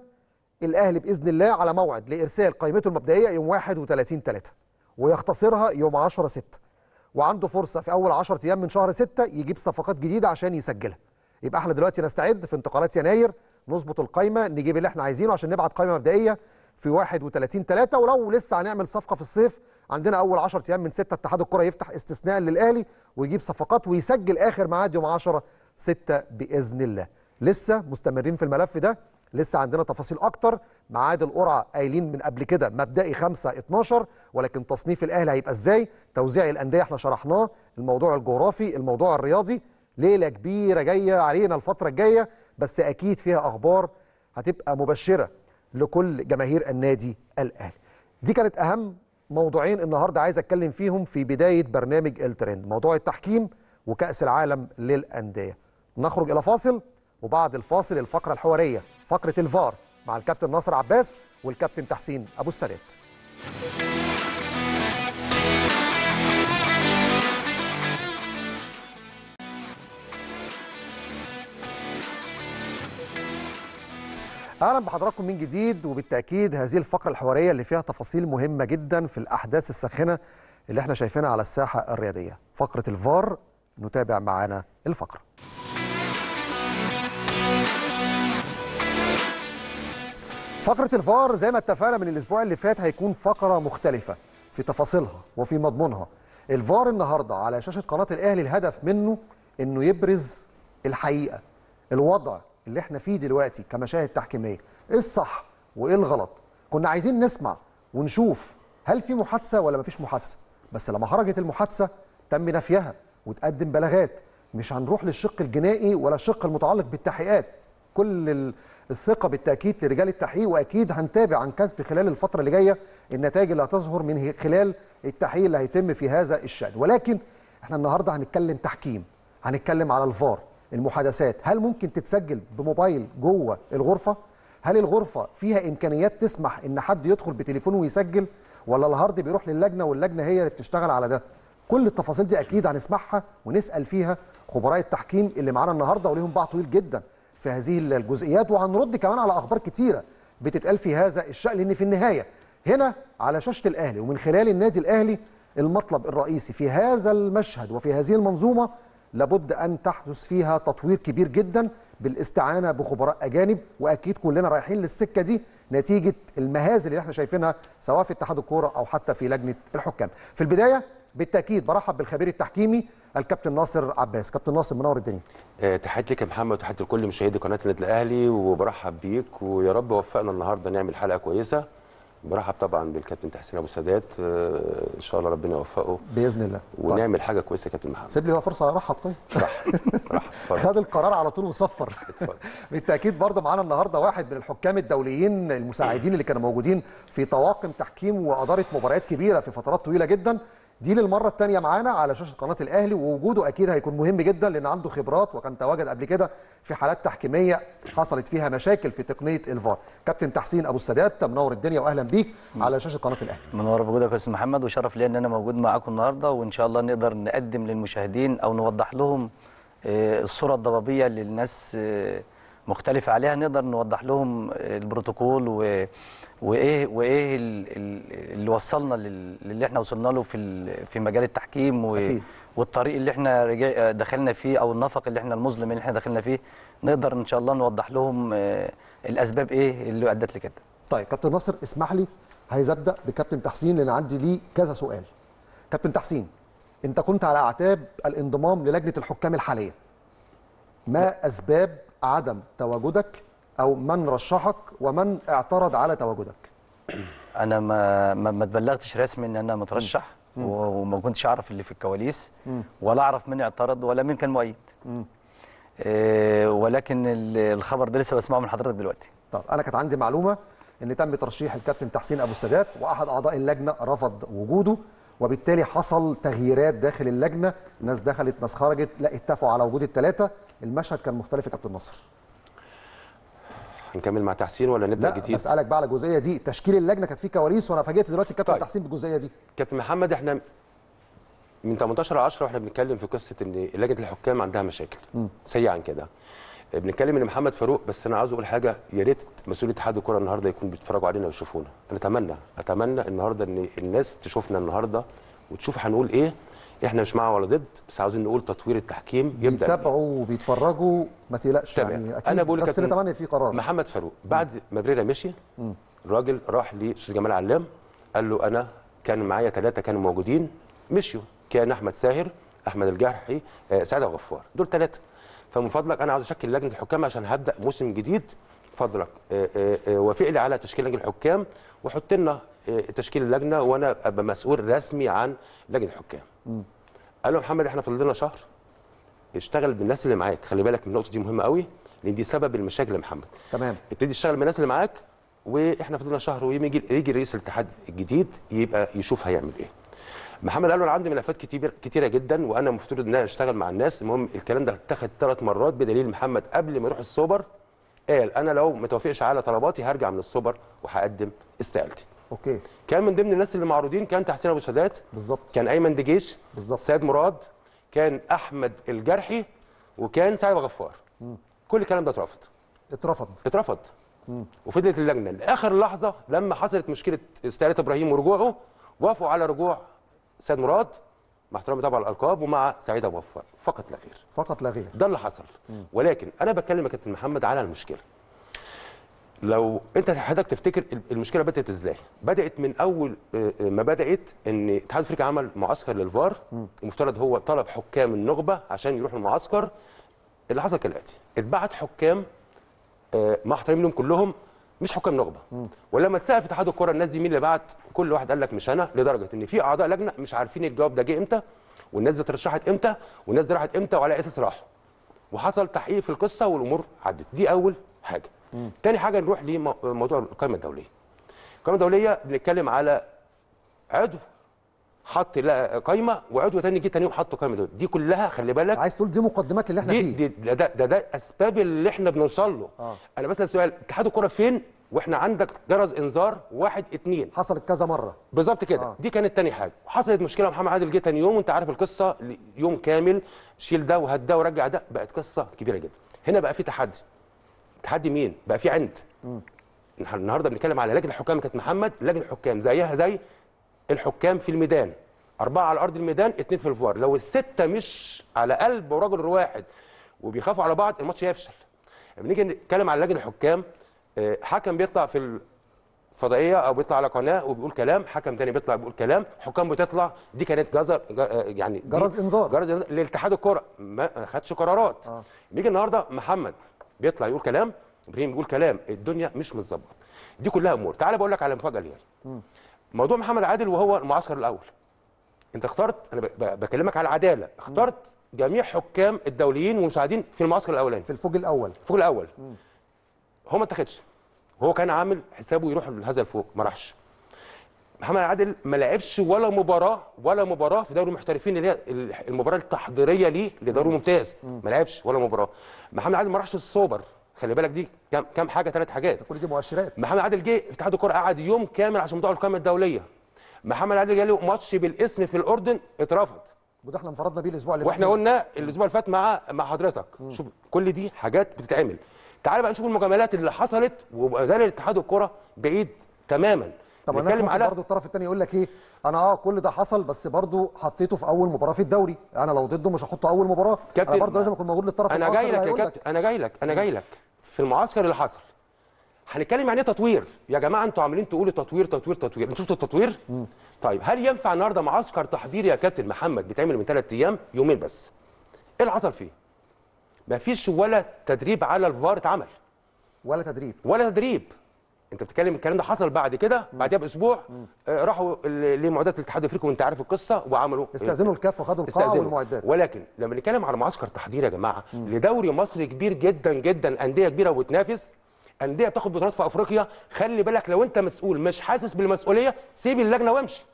الاهلي باذن الله على موعد لارسال قائمته المبدئيه يوم 31 3 ويختصرها يوم 10 6 وعنده فرصه في اول 10 ايام من شهر 6 يجيب صفقات جديده عشان يسجلها يبقى احنا دلوقتي نستعد في انتقالات يناير نظبط القايمه نجيب اللي احنا عايزينه عشان نبعت قايمه مبدئيه في 31 3 ولو لسه هنعمل صفقه في الصيف عندنا اول 10 ايام من 6 اتحاد الكره يفتح استثناء للاهلي ويجيب صفقات ويسجل اخر ميعاد يوم 10 6 باذن الله لسه مستمرين في الملف ده لسه عندنا تفاصيل اكتر معاد القرعه قايلين من قبل كده مبدئي 5 12 ولكن تصنيف الاهلي هيبقى ازاي توزيع الانديه احنا شرحناه الموضوع الجغرافي الموضوع الرياضي ليله كبيره جايه علينا الفتره الجايه بس اكيد فيها اخبار هتبقى مبشره لكل جماهير النادي الاهلي دي كانت اهم موضوعين النهارده عايز اتكلم فيهم في بدايه برنامج الترند موضوع التحكيم وكاس العالم للانديه نخرج الى فاصل وبعد الفاصل الفقره الحواريه فقره الفار مع الكابتن ناصر عباس والكابتن تحسين ابو السادات اهلا بحضراتكم من جديد وبالتاكيد هذه الفقره الحواريه اللي فيها تفاصيل مهمه جدا في الاحداث الساخنه اللي احنا شايفينها على الساحه الرياضيه فقره الفار نتابع معانا الفقره فقره الفار زي ما اتفقنا من الاسبوع اللي فات هيكون فقره مختلفه في تفاصيلها وفي مضمونها الفار النهارده على شاشه قناه الاهلي الهدف منه انه يبرز الحقيقه الوضع اللي احنا فيه دلوقتي كمشاهد تحكيميه ايه الصح وايه الغلط كنا عايزين نسمع ونشوف هل في محادثه ولا مفيش محادثه بس لما خرجت المحادثه تم نفيها وتقدم بلاغات مش هنروح للشق الجنائي ولا الشق المتعلق بالتحقيقات كل الثقه بالتاكيد لرجال التحقيق واكيد هنتابع عن كسب خلال الفتره اللي جايه النتائج اللي هتظهر من خلال التحقيق اللي هيتم في هذا الشان ولكن احنا النهارده هنتكلم تحكيم هنتكلم على الفار المحادثات هل ممكن تتسجل بموبايل جوه الغرفه هل الغرفه فيها امكانيات تسمح ان حد يدخل بتليفونه ويسجل ولا الهارد بيروح للجنه واللجنه هي اللي بتشتغل على ده كل التفاصيل دي اكيد هنسمعها ونسال فيها خبراء التحكيم اللي معانا النهارده وليهم باع طويل جدا في هذه الجزئيات وهنرد كمان على اخبار كتيره بتتقال في هذا الشان لان في النهايه هنا على شاشه الاهلي ومن خلال النادي الاهلي المطلب الرئيسي في هذا المشهد وفي هذه المنظومه لابد أن تحدث فيها تطوير كبير جدا بالاستعانة بخبراء أجانب وأكيد كلنا رايحين للسكة دي نتيجة المهازل اللي احنا شايفينها سواء في اتحاد الكورة أو حتى في لجنة الحكام في البداية بالتاكيد برحب بالخبير التحكيمي الكابتن ناصر عباس كابتن ناصر منور الدنيا آه، تحياتي لك يا محمد وتحياتي لكل مشاهدي قناه النادي الاهلي وبرحب بيك ويا رب وفقنا النهارده نعمل حلقه كويسه برحب طبعا بالكابتن تحسين ابو السادات آه، ان شاء الله ربنا يوفقه باذن الله طيب. ونعمل طيب. حاجه كويسه كابتن محمد سيب لي بقى فرصه ارحب طيب رحب خد القرار على طول وصفر بالتاكيد برضه معانا النهارده واحد من الحكام الدوليين المساعدين اللي كانوا موجودين في طواقم تحكيم واداره مباريات كبيره في فترات طويله جدا دي للمره الثانيه معانا على شاشه قناه الاهلي ووجوده اكيد هيكون مهم جدا لان عنده خبرات وكان تواجد قبل كده في حالات تحكيميه حصلت فيها مشاكل في تقنيه الفار كابتن تحسين ابو السادات منور الدنيا واهلا بيك على شاشه قناه الاهلي منور بوجودك يا استاذ محمد وشرف ليا ان انا موجود معاكم النهارده وان شاء الله نقدر نقدم للمشاهدين او نوضح لهم آه، الصوره الضبابيه اللي الناس آه، مختلفه عليها نقدر نوضح لهم آه، البروتوكول و وايه وايه اللي وصلنا للي احنا وصلنا له في في مجال التحكيم و أكيد. والطريق اللي احنا دخلنا فيه او النفق اللي احنا المظلم اللي احنا دخلنا فيه نقدر ان شاء الله نوضح لهم آه، الاسباب ايه اللي ادت لكده. طيب كابتن ناصر اسمح لي عايز ابدا بكابتن تحسين لان عندي ليه كذا سؤال. كابتن تحسين انت كنت على اعتاب الانضمام للجنه الحكام الحاليه. ما لا. اسباب عدم تواجدك او من رشحك ومن اعترض على تواجدك انا ما ما اتبلغتش رسمي ان انا مترشح وما كنتش اعرف اللي في الكواليس ولا اعرف مين اعترض ولا مين كان مؤيد إيه ولكن الخبر ده لسه بسمعه من حضرتك دلوقتي طب انا كانت عندي معلومه ان تم ترشيح الكابتن تحسين ابو السادات واحد اعضاء اللجنه رفض وجوده وبالتالي حصل تغييرات داخل اللجنه ناس دخلت ناس خرجت لا اتفقوا على وجود الثلاثه المشهد كان مختلف يا كابتن نصر هنكمل مع تحسين ولا نبدا لا جديد؟ بسالك بقى على الجزئيه دي تشكيل اللجنه كانت فيه كواليس وانا فاجئت دلوقتي كابتن طيب. تحسين بالجزئيه دي كابتن محمد احنا من 18 ل 10 واحنا بنتكلم في قصه ان لجنه الحكام عندها مشاكل سيئه عن كده بنتكلم ان محمد فاروق بس انا عاوز اقول حاجه يا ريت مسؤول اتحاد الكره النهارده يكون بيتفرجوا علينا ويشوفونا انا اتمنى اتمنى النهارده ان الناس تشوفنا النهارده وتشوف هنقول ايه احنا مش مع ولا ضد بس عاوزين نقول تطوير التحكيم يبدا بيتابعوا وبيتفرجوا ما تقلقش يعني اكيد أنا بقول بس طبعا في قرار محمد فاروق بعد ما بريرا مشي الراجل راح للاستاذ جمال علام قال له انا كان معايا ثلاثه كانوا موجودين مشيوا كان احمد ساهر احمد الجرحي آه، سعد غفار دول ثلاثه فمن فضلك انا عاوز اشكل لجنه الحكام عشان هبدا موسم جديد فضلك إيه، إيه، إيه، وافق لي على تشكيل لجنه الحكام وحط لنا تشكيل اللجنه وانا ابقى مسؤول رسمي عن لجنه الحكام. قال له محمد احنا فاضل لنا شهر اشتغل بالناس اللي معاك خلي بالك من النقطه دي مهمه قوي لان دي سبب المشاكل يا محمد. تمام ابتدي اشتغل بالناس اللي معاك واحنا فاضل لنا شهر ويجي يجي رئيس الاتحاد الجديد يبقى يشوف هيعمل ايه. محمد قال له انا عندي ملفات كتير كتيره جدا وانا مفترض ان انا اشتغل مع الناس المهم الكلام ده اتخذ ثلاث مرات بدليل محمد قبل ما يروح السوبر قال انا لو ما توافقش على طلباتي هرجع من السوبر وهقدم استقالتي اوكي كان من ضمن الناس اللي معروضين كان تحسين ابو سادات بالظبط كان ايمن دجيش بالظبط سيد مراد كان احمد الجرحي وكان سعد غفار مم. كل الكلام ده اترفض اترفض اترفض وفضلت اللجنه لاخر لحظه لما حصلت مشكله استقاله ابراهيم ورجوعه وافقوا على رجوع سيد مراد مع احترامي طبعا الالقاب ومع سعيد ابو وفاء فقط لا غير فقط لا غير ده اللي حصل مم. ولكن انا بتكلم يا كابتن محمد على المشكله لو انت حضرتك تفتكر المشكله بدات ازاي بدات من اول آه، آه، ما بدات ان اتحاد افريقيا عمل معسكر للفار المفترض هو طلب حكام النخبه عشان يروحوا المعسكر اللي حصل كالاتي اتبعت حكام آه، مع احترامي لهم كلهم مش حكام نخبه ولما اتسال في اتحاد الكره الناس دي مين اللي بعت كل واحد قال لك مش انا لدرجه ان في اعضاء لجنه مش عارفين الجواب ده جه امتى والناس دي اترشحت امتى والناس دي راحت امتى وعلى اساس راحوا وحصل تحقيق في القصه والامور عدت دي اول حاجه مم. تاني حاجه نروح لموضوع القائمه الدوليه القائمه الدوليه بنتكلم على عضو حط لها قايمه وعدوا تاني جه تاني يوم حط قايمه دول دي كلها خلي بالك عايز تقول دي مقدمات اللي احنا دي فيه دي ده, ده ده اسباب اللي احنا بنوصل له آه. انا بسال سؤال اتحاد الكوره فين واحنا عندك جرس انذار واحد اتنين حصلت كذا مره بالظبط كده آه. دي كانت تاني حاجه حصلت مشكله محمد عادل جه تاني يوم وانت عارف القصه يوم كامل شيل ده وهات ده ورجع ده بقت قصه كبيره جدا هنا بقى في تحدي تحدي مين بقى في عند النهارده بنتكلم على لجنه الحكام كانت محمد لجنه الحكام زيها زي الحكام في الميدان أربعة على أرض الميدان اتنين في الفوار لو الستة مش على قلب ورجل واحد وبيخافوا على بعض الماتش هيفشل لما نيجي نتكلم على لجنة الحكام آه، حكم بيطلع في الفضائية أو بيطلع على قناة وبيقول كلام حكم تاني بيطلع بيقول كلام حكام بتطلع دي كانت جزر آه، يعني جرس إنذار جرس لاتحاد الكرة ما خدش قرارات آه. نيجي النهاردة محمد بيطلع يقول كلام إبراهيم بيقول كلام الدنيا مش متظبط دي كلها أمور تعال بقول لك على مفاجأة ليال موضوع محمد عادل وهو المعسكر الاول انت اخترت انا بكلمك على العداله اخترت جميع حكام الدوليين والمساعدين في المعسكر الاولاني في الفوج الاول الفوج الاول هو ما اتخذش وهو كان عامل حسابه يروح لهذا الفوق ما راحش محمد عادل ما لعبش ولا مباراه ولا مباراه في دوري المحترفين اللي هي المباراه التحضيريه ليه لدوري ممتاز ما لعبش ولا مباراه محمد عادل ما راحش السوبر خلي بالك دي كام كام حاجه ثلاث حاجات كل دي مؤشرات محمد عادل جه اتحاد الكره قعد يوم كامل عشان موضوع القائمه الدوليه محمد عادل جه له ماتش بالاسم في الاردن اترفض وده احنا انفردنا بيه الاسبوع اللي فات واحنا قلنا الاسبوع اللي فات مع مع حضرتك م. شوف كل دي حاجات بتتعمل تعال بقى نشوف المجاملات اللي حصلت وما زال اتحاد الكره بعيد تماما طب انا ممكن على... برضه الطرف الثاني يقول لك ايه انا اه كل ده حصل بس برضه حطيته في اول مباراه في الدوري انا لو ضده مش هحطه اول مباراه كابتن برضه لازم اكون موجود للطرف انا جاي لك يا كابتن انا جاي لك انا جاي لك في المعسكر اللي حصل هنتكلم يعني ايه تطوير يا جماعه انتوا عاملين تقولوا تطوير تطوير تطوير انتوا شفتوا التطوير مم. طيب هل ينفع النهارده معسكر تحضيري يا كابتن محمد بيتعمل من ثلاث ايام يومين بس ايه اللي حصل فيه مفيش ولا تدريب على الفار اتعمل ولا تدريب ولا تدريب انت بتتكلم الكلام ده حصل بعد كده بعدها باسبوع آه، راحوا لمعدات الاتحاد الافريقي وانت عارف القصه وعملوا استاذنوا الكاف وخدوا القاعه والمعدات ولكن لما نتكلم على معسكر تحضير يا جماعه لدوري مصري كبير جدا جدا انديه كبيره وبتنافس انديه بتاخد بطولات في افريقيا خلي بالك لو انت مسؤول مش حاسس بالمسؤوليه سيب اللجنه وامشي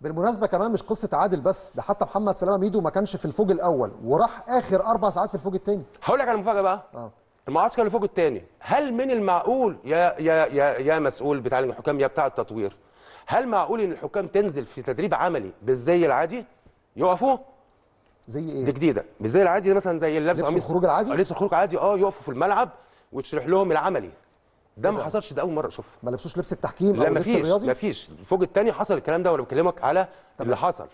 بالمناسبه كمان مش قصه عادل بس ده حتى محمد سلامه ميدو ما كانش في الفوج الاول وراح اخر اربع ساعات في الفوج الثاني هقول لك على المفاجاه بقى آه. المعسكر اللي فوق الثاني هل من المعقول يا يا يا يا مسؤول بتاع الحكام يا بتاع التطوير هل معقول ان الحكام تنزل في تدريب عملي بالزي العادي يقفوا زي ايه دي جديده بالزي العادي مثلا زي اللبس لبس الخروج العادي لبس الخروج العادي اه يقفوا في الملعب وتشرح لهم العملي ده إيه ما حصلش ده اول مره شوف ما لبسوش لبس التحكيم لا او لبس الرياضي لا مفيش فوق الثاني حصل الكلام ده وانا بكلمك على طبعا. اللي حصل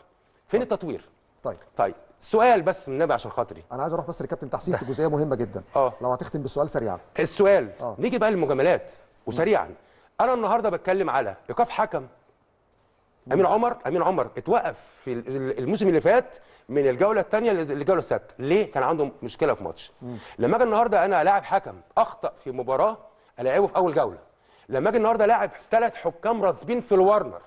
فين طبعا. التطوير طيب طيب سؤال بس من النبي عشان خاطري انا عايز اروح بس للكابتن تحسين في جزئيه مهمه جدا اه لو هتختم بالسؤال سريعا السؤال أوه. نيجي بقى للمجاملات وسريعا انا النهارده بتكلم على ايقاف حكم امين عمر امين عمر اتوقف في الموسم اللي فات من الجوله الثانيه للجوله السادسه ليه كان عنده مشكله في ماتش لما اجي النهارده انا الاعب حكم اخطا في مباراه الاعبه في اول جوله لما اجي النهارده لاعب ثلاث حكام راسبين في الورنر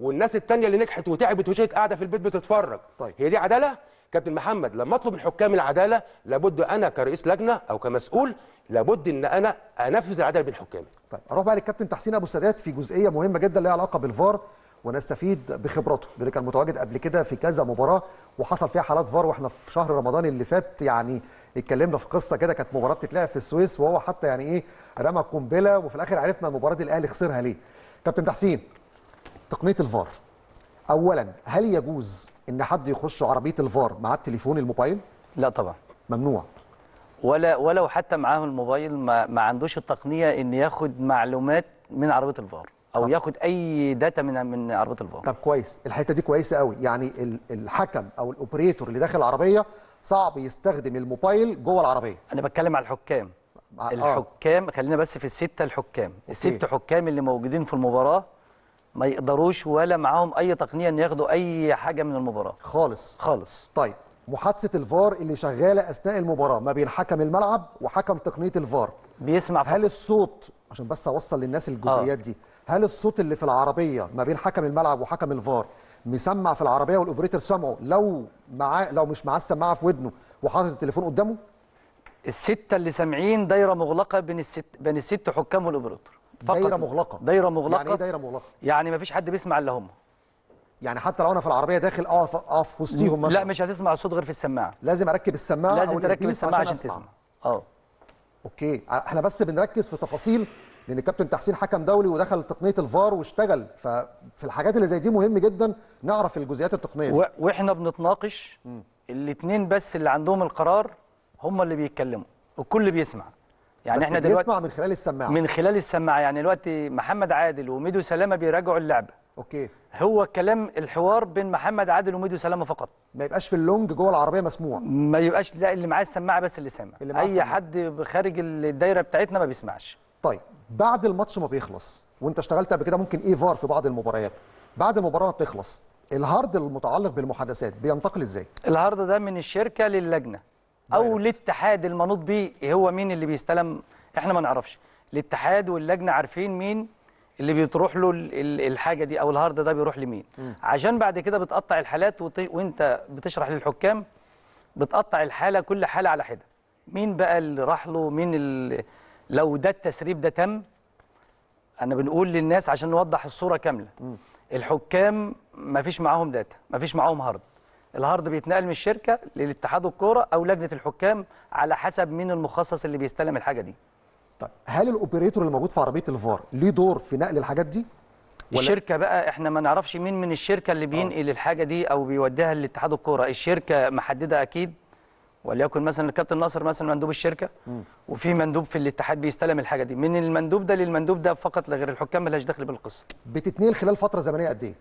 والناس التانية اللي نجحت وتعبت وشيت قاعده في البيت بتتفرج طيب. هي دي عداله كابتن محمد لما اطلب من حكام العداله لابد انا كرئيس لجنه او كمسؤول لابد ان انا انفذ العداله بين حكامي طيب اروح بقى للكابتن تحسين ابو السادات في جزئيه مهمه جدا ليها علاقه بالفار ونستفيد بخبرته اللي كان متواجد قبل كده في كذا مباراه وحصل فيها حالات فار واحنا في شهر رمضان اللي فات يعني اتكلمنا في قصه كده كانت مباراه بتتلعب في السويس وهو حتى يعني ايه رمى قنبله وفي الاخر عرفنا مباراه الاهلي خسرها ليه كابتن تحسين تقنيه الفار اولا هل يجوز ان حد يخش عربيه الفار مع التليفون الموبايل لا طبعا ممنوع ولا ولو حتى معاه الموبايل ما, ما عندوش التقنيه ان ياخد معلومات من عربيه الفار او طب. ياخد اي داتا من من عربيه الفار طب كويس الحته دي كويسه قوي يعني الحكم او الاوبريتور اللي داخل العربيه صعب يستخدم الموبايل جوه العربيه انا بتكلم على الحكام آه. الحكام خلينا بس في السته الحكام الست حكام اللي موجودين في المباراه ما يقدروش ولا معاهم اي تقنيه ان ياخدوا اي حاجه من المباراه خالص خالص طيب محادثه الفار اللي شغاله اثناء المباراه ما بين حكم الملعب وحكم تقنيه الفار بيسمع فقط. هل الصوت عشان بس اوصل للناس الجزئيات آه. دي هل الصوت اللي في العربيه ما بين حكم الملعب وحكم الفار مسمع في العربيه والاوبريتور سامعه لو معاه لو مش معاه السماعه في ودنه وحاطط التليفون قدامه السته اللي سامعين دايره مغلقه بين الست بين الست حكام والاوبريتور فقط دايره مغلقه دايره مغلقه يعني ايه دايره مغلقه يعني ما فيش حد بيسمع الا هم يعني حتى لو انا في العربيه داخل اقف اقف وسطيهم مثلا لا مش هتسمع الصوت غير في السماعه لازم اركب السماعه لازم تركب السماعه عشان, عشان تسمع اه اوكي احنا بس بنركز في تفاصيل لان الكابتن تحسين حكم دولي ودخل تقنيه الفار واشتغل ففي الحاجات اللي زي دي مهم جدا نعرف الجزئيات التقنيه دي. واحنا بنتناقش الاثنين بس اللي عندهم القرار هم اللي بيتكلموا والكل بيسمع يعني احنا دلوقتي بنسمع من خلال السماعه من خلال السماعه يعني دلوقتي محمد عادل وميدو سلامه بيراجعوا اللعبه اوكي هو كلام الحوار بين محمد عادل وميدو سلامه فقط ما يبقاش في اللونج جوه العربيه مسموع ما يبقاش لا اللي معاه السماعه بس اللي سامع اللي اي السماعة. حد خارج الدايره بتاعتنا ما بيسمعش طيب بعد الماتش ما بيخلص وانت اشتغلت قبل كده ممكن اي فار في بعض المباريات بعد المباراه ما بتخلص الهارد المتعلق بالمحادثات بينتقل ازاي الهارد ده من الشركه للجنه او الاتحاد المنوط بيه هو مين اللي بيستلم احنا ما نعرفش الاتحاد واللجنه عارفين مين اللي بيتروح له الحاجه دي او الهارد ده بيروح لمين عشان بعد كده بتقطع الحالات وت... وانت بتشرح للحكام بتقطع الحاله كل حاله على حده مين بقى اللي راح له مين ال... لو ده التسريب ده تم انا بنقول للناس عشان نوضح الصوره كامله الحكام ما فيش معاهم داتا ما فيش معاهم هارد الهارد بيتنقل من الشركه للاتحاد الكوره او لجنه الحكام على حسب مين المخصص اللي بيستلم الحاجه دي طيب هل الاوبريتور اللي موجود في عربيه الفار ليه دور في نقل الحاجات دي ولا الشركه بقى احنا ما نعرفش مين من الشركه اللي بينقل آه. الحاجه دي او بيوديها لاتحاد الكوره الشركه محدده اكيد وليكن مثلا الكابتن ناصر مثلا مندوب الشركه م. وفي مندوب في الاتحاد بيستلم الحاجه دي من المندوب ده للمندوب ده فقط لغير الحكام مالهاش دخل بالقصه بتتنقل خلال فتره زمنيه قد ايه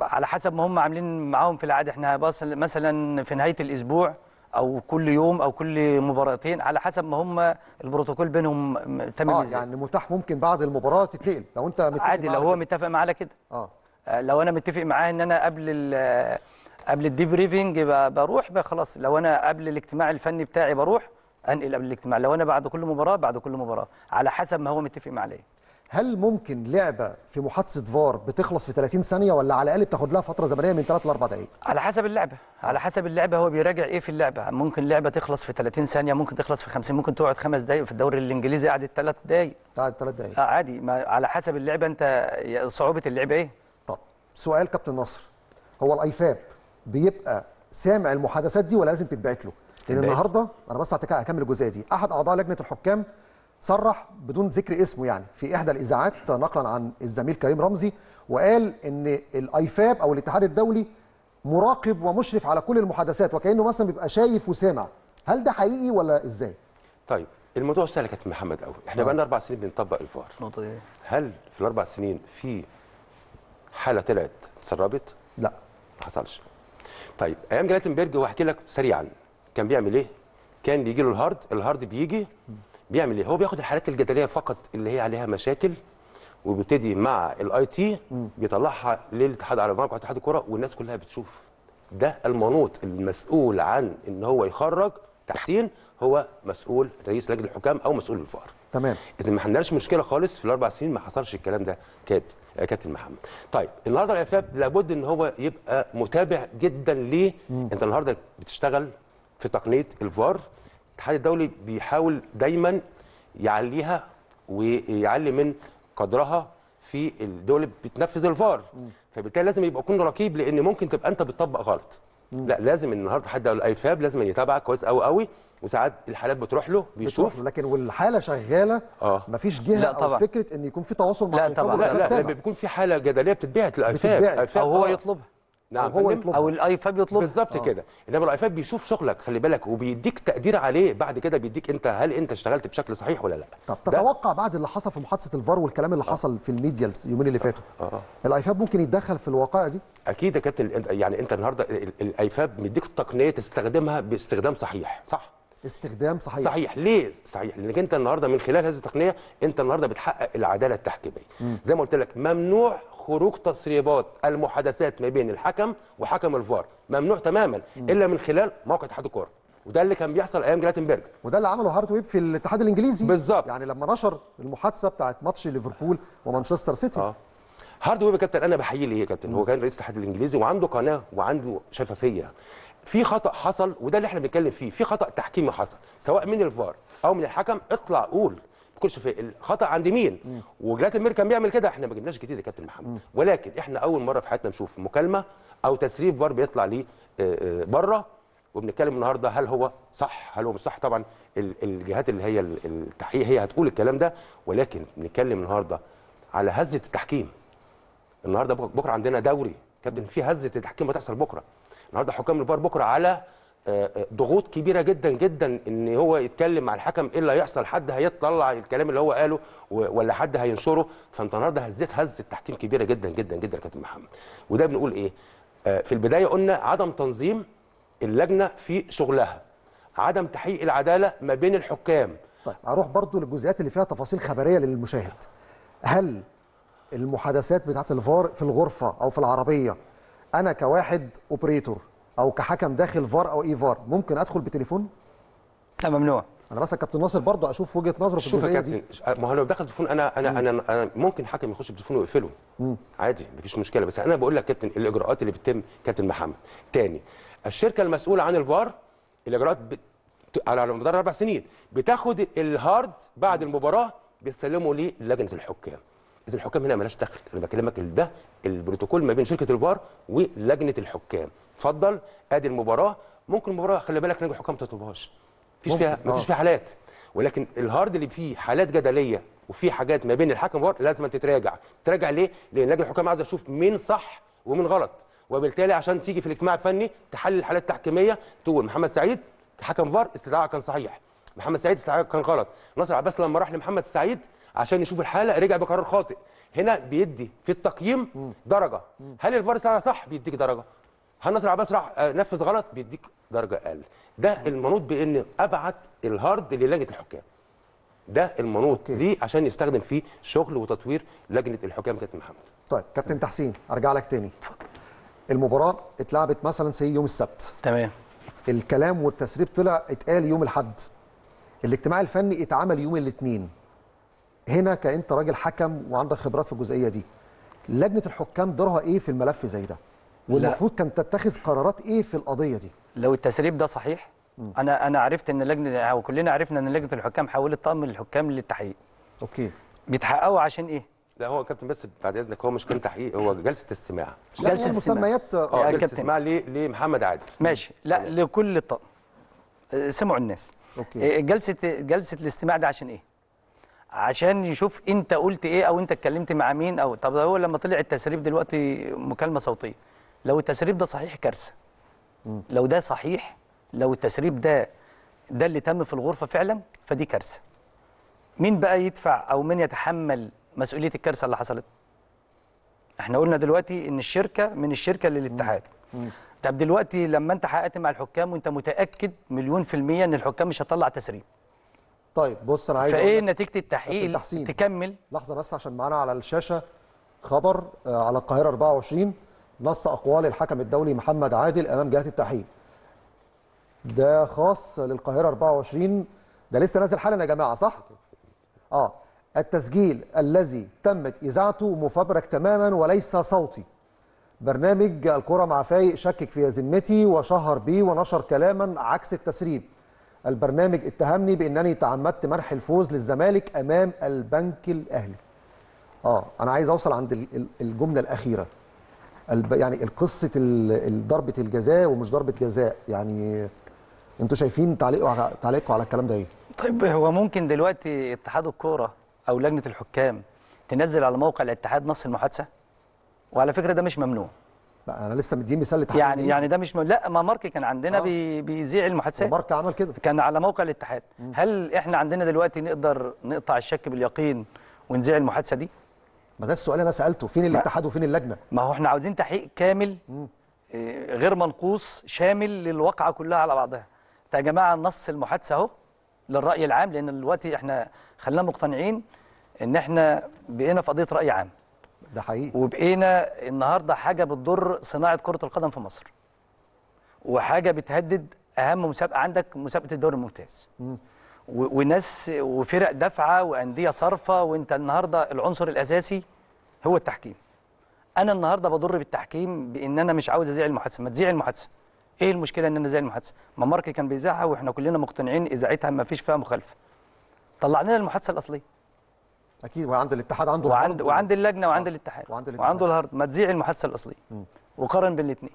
على حسب ما هم عاملين معاهم في العاده احنا مثلا في نهايه الاسبوع او كل يوم او كل مباراتين على حسب ما هم البروتوكول بينهم تمام ازاي آه، يعني متاح ممكن بعد المباراه تتنقل لو انت متفق عادي لو هو متفق معاه على كده آه. اه لو انا متفق معاه ان انا قبل ال قبل الديبريفنج بروح خلاص لو انا قبل الاجتماع الفني بتاعي بروح انقل قبل الاجتماع لو انا بعد كل مباراه بعد كل مباراه على حسب ما هو متفق معاه هل ممكن لعبه في محادثه فار بتخلص في 30 ثانيه ولا على الاقل بتاخد لها فتره زمنيه من 3 ل 4 دقائق على حسب اللعبه على حسب اللعبه هو بيراجع ايه في اللعبه ممكن لعبه تخلص في 30 ثانيه ممكن تخلص في 50 ممكن تقعد خمس دقائق في الدوري الانجليزي قعدت 3 دقائق قعدت 3 دقائق آه عادي ما على حسب اللعبه انت صعوبه اللعبه ايه طب سؤال كابتن نصر هو الايفاب بيبقى سامع المحادثات دي ولا لازم تتبعت له لان النهارده انا بس هكمل الجزئيه دي احد اعضاء لجنه الحكام صرح بدون ذكر اسمه يعني في احدى الاذاعات نقلا عن الزميل كريم رمزي وقال ان الايفاب او الاتحاد الدولي مراقب ومشرف على كل المحادثات وكانه مثلا بيبقى شايف وسامع هل ده حقيقي ولا ازاي طيب الموضوع سهل يا كابتن محمد قوي احنا نعم. بقى لنا اربع سنين بنطبق الفار نقطه إيه؟ هل في الاربع سنين في حاله طلعت تسربت لا ما حصلش طيب ايام جلاتنبرج واحكي لك سريعا كان بيعمل ايه كان بيجي له الهارد الهارد بيجي بيعمل ايه هو بياخد الحالات الجدليه فقط اللي هي عليها مشاكل وبيبتدي مع الاي تي بيطلعها للاتحاد العربي المغرب اتحاد الكره والناس كلها بتشوف ده المنوط المسؤول عن ان هو يخرج تحسين هو مسؤول رئيس لجنه الحكام او مسؤول الفار تمام اذا ما عندناش مشكله خالص في الاربع سنين ما حصلش الكلام ده كابتن آه، كابتن محمد طيب النهارده الافاب لابد ان هو يبقى متابع جدا ليه انت النهارده بتشتغل في تقنيه الفار الاتحاد الدولي بيحاول دايما يعليها ويعلي من قدرها في الدول اللي بتنفذ الفار فبالتالي لازم يبقى يكون رقيب لان ممكن تبقى انت بتطبق غلط لا لازم النهارده حد او الايفاب لازم يتابعك كويس قوي قوي وساعات الحالات بتروح له بيشوف بتروح لكن والحاله شغاله آه. مفيش جهه لا طبعا. او فكره ان يكون في تواصل مع لا طبعا لا, لا, لا بيكون في حاله جدليه بتتبعت للايفاب او هو آه. يطلبها نعم هو يطلبها او الايفاب يطلب بالظبط آه. كده انما الايفاب بيشوف شغلك خلي بالك وبيديك تقدير عليه بعد كده بيديك انت هل انت اشتغلت بشكل صحيح ولا لا طب تتوقع بعد اللي حصل في محادثه الفار والكلام اللي آه. حصل في الميديا اليومين اللي آه. فاتوا آه. آه. الايفاب ممكن يتدخل في الوقائع دي اكيد يا كابتن يعني انت النهارده الايفاب مديك التقنيه تستخدمها باستخدام صحيح صح استخدام صحيح صحيح ليه صحيح لانك انت النهارده من خلال هذه التقنيه انت النهارده بتحقق العداله التحكيميه زي ما قلت لك ممنوع خروج تصريبات المحادثات ما بين الحكم وحكم الفار ممنوع تماما الا من خلال موقع اتحاد الكوره وده اللي كان بيحصل ايام جلاتنبرج وده اللي عمله هارت ويب في الاتحاد الانجليزي بالظبط يعني لما نشر المحادثه بتاعت ماتش ليفربول ومانشستر سيتي آه. هارد ويب يا كابتن انا بحييه ليه يا كابتن هو كان رئيس الاتحاد الانجليزي وعنده قناه وعنده شفافيه في خطا حصل وده اللي احنا بنتكلم فيه في خطا تحكيمي حصل سواء من الفار او من الحكم اطلع قول بكل شيء الخطا عند مين وجلات المير كان بيعمل كده احنا ما جبناش جديد يا كابتن محمد ولكن احنا اول مره في حياتنا نشوف مكالمه او تسريب فار بيطلع لي آه، آه، بره وبنتكلم النهارده هل هو صح هل هو مش صح طبعا الجهات اللي هي التحقيق هي هتقول الكلام ده ولكن بنتكلم النهارده على هزه التحكيم النهارده بكره عندنا دوري كابتن في هزه التحكيم هتحصل بكره النهارده حكام الفار بكره على آه، آه، ضغوط كبيره جدا جدا ان هو يتكلم مع الحكم ايه اللي هيحصل حد هيطلع الكلام اللي هو قاله ولا حد هينشره فانت النهارده هزيت هزه تحكيم كبيره جدا جدا جدا يا كابتن محمد وده بنقول ايه آه، في البدايه قلنا عدم تنظيم اللجنه في شغلها عدم تحقيق العداله ما بين الحكام طيب هروح برضو للجزئيات اللي فيها تفاصيل خبريه للمشاهد هل المحادثات بتاعه الفار في الغرفه او في العربيه انا كواحد اوبريتور او كحكم داخل فار او اي فار ممكن ادخل بتليفون لا ممنوع انا بس كابتن ناصر برضه اشوف وجهه نظره في الجزئيه دي أه، ما هو لو دخل تليفون انا انا انا انا ممكن حكم يخش بتليفونه ويقفله عادي مفيش مشكله بس انا بقول لك كابتن الاجراءات اللي بتتم كابتن محمد تاني الشركه المسؤوله عن الفار الاجراءات بت... على مدار اربع سنين بتاخد الهارد بعد المباراه بيسلمه للجنه الحكام اذا الحكام هنا مالهاش دخل انا بكلمك ده البروتوكول ما بين شركه الفار ولجنه الحكام اتفضل ادي المباراه ممكن المباراه خلي بالك لجنه الحكام ما تطلبهاش مفيش فيها مفيش آه. فيها حالات ولكن الهارد اللي فيه حالات جدليه وفي حاجات ما بين الحكم والفار لازم تتراجع تراجع ليه لان لجنه الحكام عايزه تشوف مين صح ومين غلط وبالتالي عشان تيجي في الاجتماع الفني تحلل الحالات التحكيميه تقول محمد سعيد كحكم فار استدعاء كان صحيح محمد سعيد استدعاء كان غلط ناصر عباس لما راح لمحمد سعيد عشان يشوف الحاله رجع بقرار خاطئ هنا بيدي في التقييم درجه هل الفار ساعه صح بيديك درجه هل نصر عباس راح نفذ غلط بيديك درجه اقل ده المنوط بان ابعت الهارد للجنه الحكام ده المنوط ليه عشان يستخدم فيه شغل وتطوير لجنه الحكام كابتن محمد طيب كابتن تحسين ارجع لك تاني المباراه اتلعبت مثلا سي يوم السبت تمام الكلام والتسريب طلع اتقال يوم الاحد الاجتماع الفني اتعمل يوم الاثنين هنا كانت راجل حكم وعندك خبرات في الجزئيه دي لجنه الحكام دورها ايه في الملف زي ده والمفروض كانت تتخذ قرارات ايه في القضيه دي لو التسريب ده صحيح م. انا انا عرفت ان لجنه وكلنا عرفنا ان لجنه الحكام حولت طقم الحكام للتحقيق اوكي بيتحققوا عشان ايه لا هو كابتن بس بعد اذنك هو مش كان تحقيق هو جلسه استماع جلسه مسميات اه جلسه استماع لمحمد عادل ماشي لا يعني. لكل الطقم سمعوا الناس أوكي. آه، جلسه جلسه الاستماع ده عشان ايه عشان يشوف انت قلت ايه او انت اتكلمت مع مين او طب هو لما طلع التسريب دلوقتي مكالمه صوتيه لو التسريب ده صحيح كارثه لو ده صحيح لو التسريب ده ده اللي تم في الغرفه فعلا فدي كارثه مين بقى يدفع او مين يتحمل مسؤوليه الكارثه اللي حصلت احنا قلنا دلوقتي ان الشركه من الشركه للاتحاد طب دلوقتي لما انت حققت مع الحكام وانت متاكد مليون في الميه ان الحكام مش هتطلع تسريب طيب بص انا عايز فايه نتيجه التحقيق التحسين. تكمل لحظه بس عشان معانا على الشاشه خبر آه، على القاهره 24 نص اقوال الحكم الدولي محمد عادل امام جهه التحقيق ده خاص للقاهره 24 ده لسه نازل حالا يا جماعه صح اه التسجيل الذي تمت اذاعته مفبرك تماما وليس صوتي برنامج الكره مع فايق شكك في ذمتي وشهر بيه ونشر كلاما عكس التسريب البرنامج اتهمني بانني تعمدت منح الفوز للزمالك امام البنك الاهلي اه انا عايز اوصل عند الجمله الاخيره يعني قصه ضربه الجزاء ومش ضربه جزاء يعني انتوا شايفين تعليقوا تعليقكم على الكلام ده ايه طيب هو ممكن دلوقتي اتحاد الكوره او لجنه الحكام تنزل على موقع الاتحاد نص المحادثه وعلى فكره ده مش ممنوع لا انا لسه مدين مثال لتحقيق يعني يعني ده مش م... لا ما مارك كان عندنا آه. بيذيع المحادثات مارك عمل كده كان على موقع الاتحاد مم. هل احنا عندنا دلوقتي نقدر نقطع الشك باليقين ونذيع المحادثه دي ما ده السؤال انا سالته فين الاتحاد وفين اللجنه ما هو احنا عاوزين تحقيق كامل إيه غير منقوص شامل للواقعه كلها على بعضها طيب يا جماعه نص المحادثه اهو للراي العام لان دلوقتي احنا خلينا مقتنعين ان احنا بقينا في قضيه راي عام ده حقيقي وبقينا النهارده حاجه بتضر صناعه كره القدم في مصر وحاجه بتهدد اهم مسابقه عندك مسابقه الدوري الممتاز وناس وفرق دافعه وانديه صارفه وانت النهارده العنصر الاساسي هو التحكيم انا النهارده بضر بالتحكيم بان انا مش عاوز ازيع المحادثه ما تذيع المحادثه ايه المشكله ان انا ازيع المحادثه ما ماركي كان بيذاعها واحنا كلنا مقتنعين اذاعتها ما فيش فيها مخالفه طلعنا لنا المحادثه الاصليه اكيد وعند الاتحاد عنده وعند وعند اللجنه وعند آه. الاتحاد وعند, الاتحاد. وعنده الهارد ما تذيع المحادثه الاصليه وقارن بين الاثنين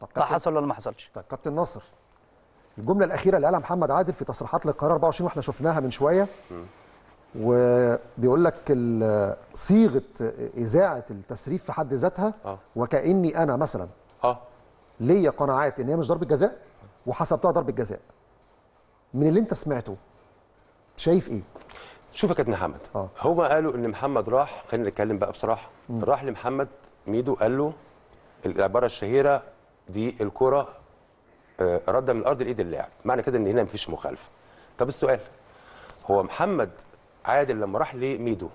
طب ده حصل ولا ما حصلش طب كابتن ناصر الجمله الاخيره اللي قالها محمد عادل في تصريحات للقرار 24 واحنا شفناها من شويه وبيقول لك صيغه اذاعه التسريب في حد ذاتها آه. وكاني انا مثلا اه ليا قناعات ان هي مش ضربه جزاء وحسبتها ضربه جزاء من اللي انت سمعته شايف ايه شوف يا كابتن محمد آه. هما قالوا ان محمد راح خلينا نتكلم بقى بصراحه م. راح لمحمد ميدو قال له العباره الشهيره دي الكره آه، رده من الارض لايد اللاعب معنى كده ان هنا مفيش مخالفه طب السؤال هو محمد عادل لما راح لميدو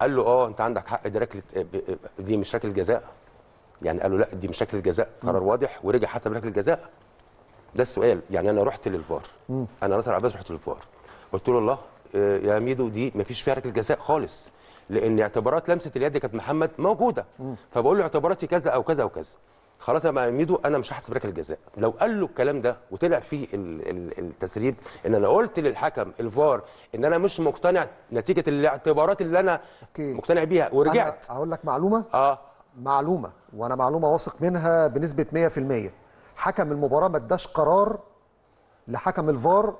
قال له اه انت عندك حق دي ركله آه، آه، دي مش ركله جزاء يعني قال له لا دي مش ركله جزاء قرار واضح ورجع حسب ركله جزاء ده السؤال يعني انا رحت للفار انا ناصر عباس رحت للفار قلت له الله آه، يا ميدو دي ما فيش فيها ركله جزاء خالص لان اعتبارات لمسه اليد كانت محمد موجوده فبقول له اعتباراتي كذا او كذا او كذا خلاص يا ميدو انا مش هحسب ركله جزاء لو قال له الكلام ده وطلع فيه التسريب ان انا قلت للحكم الفار ان انا مش مقتنع نتيجه الاعتبارات اللي انا مقتنع بيها ورجعت هقول لك معلومه اه معلومه وانا معلومه واثق منها بنسبه 100% حكم المباراه ما اداش قرار لحكم الفار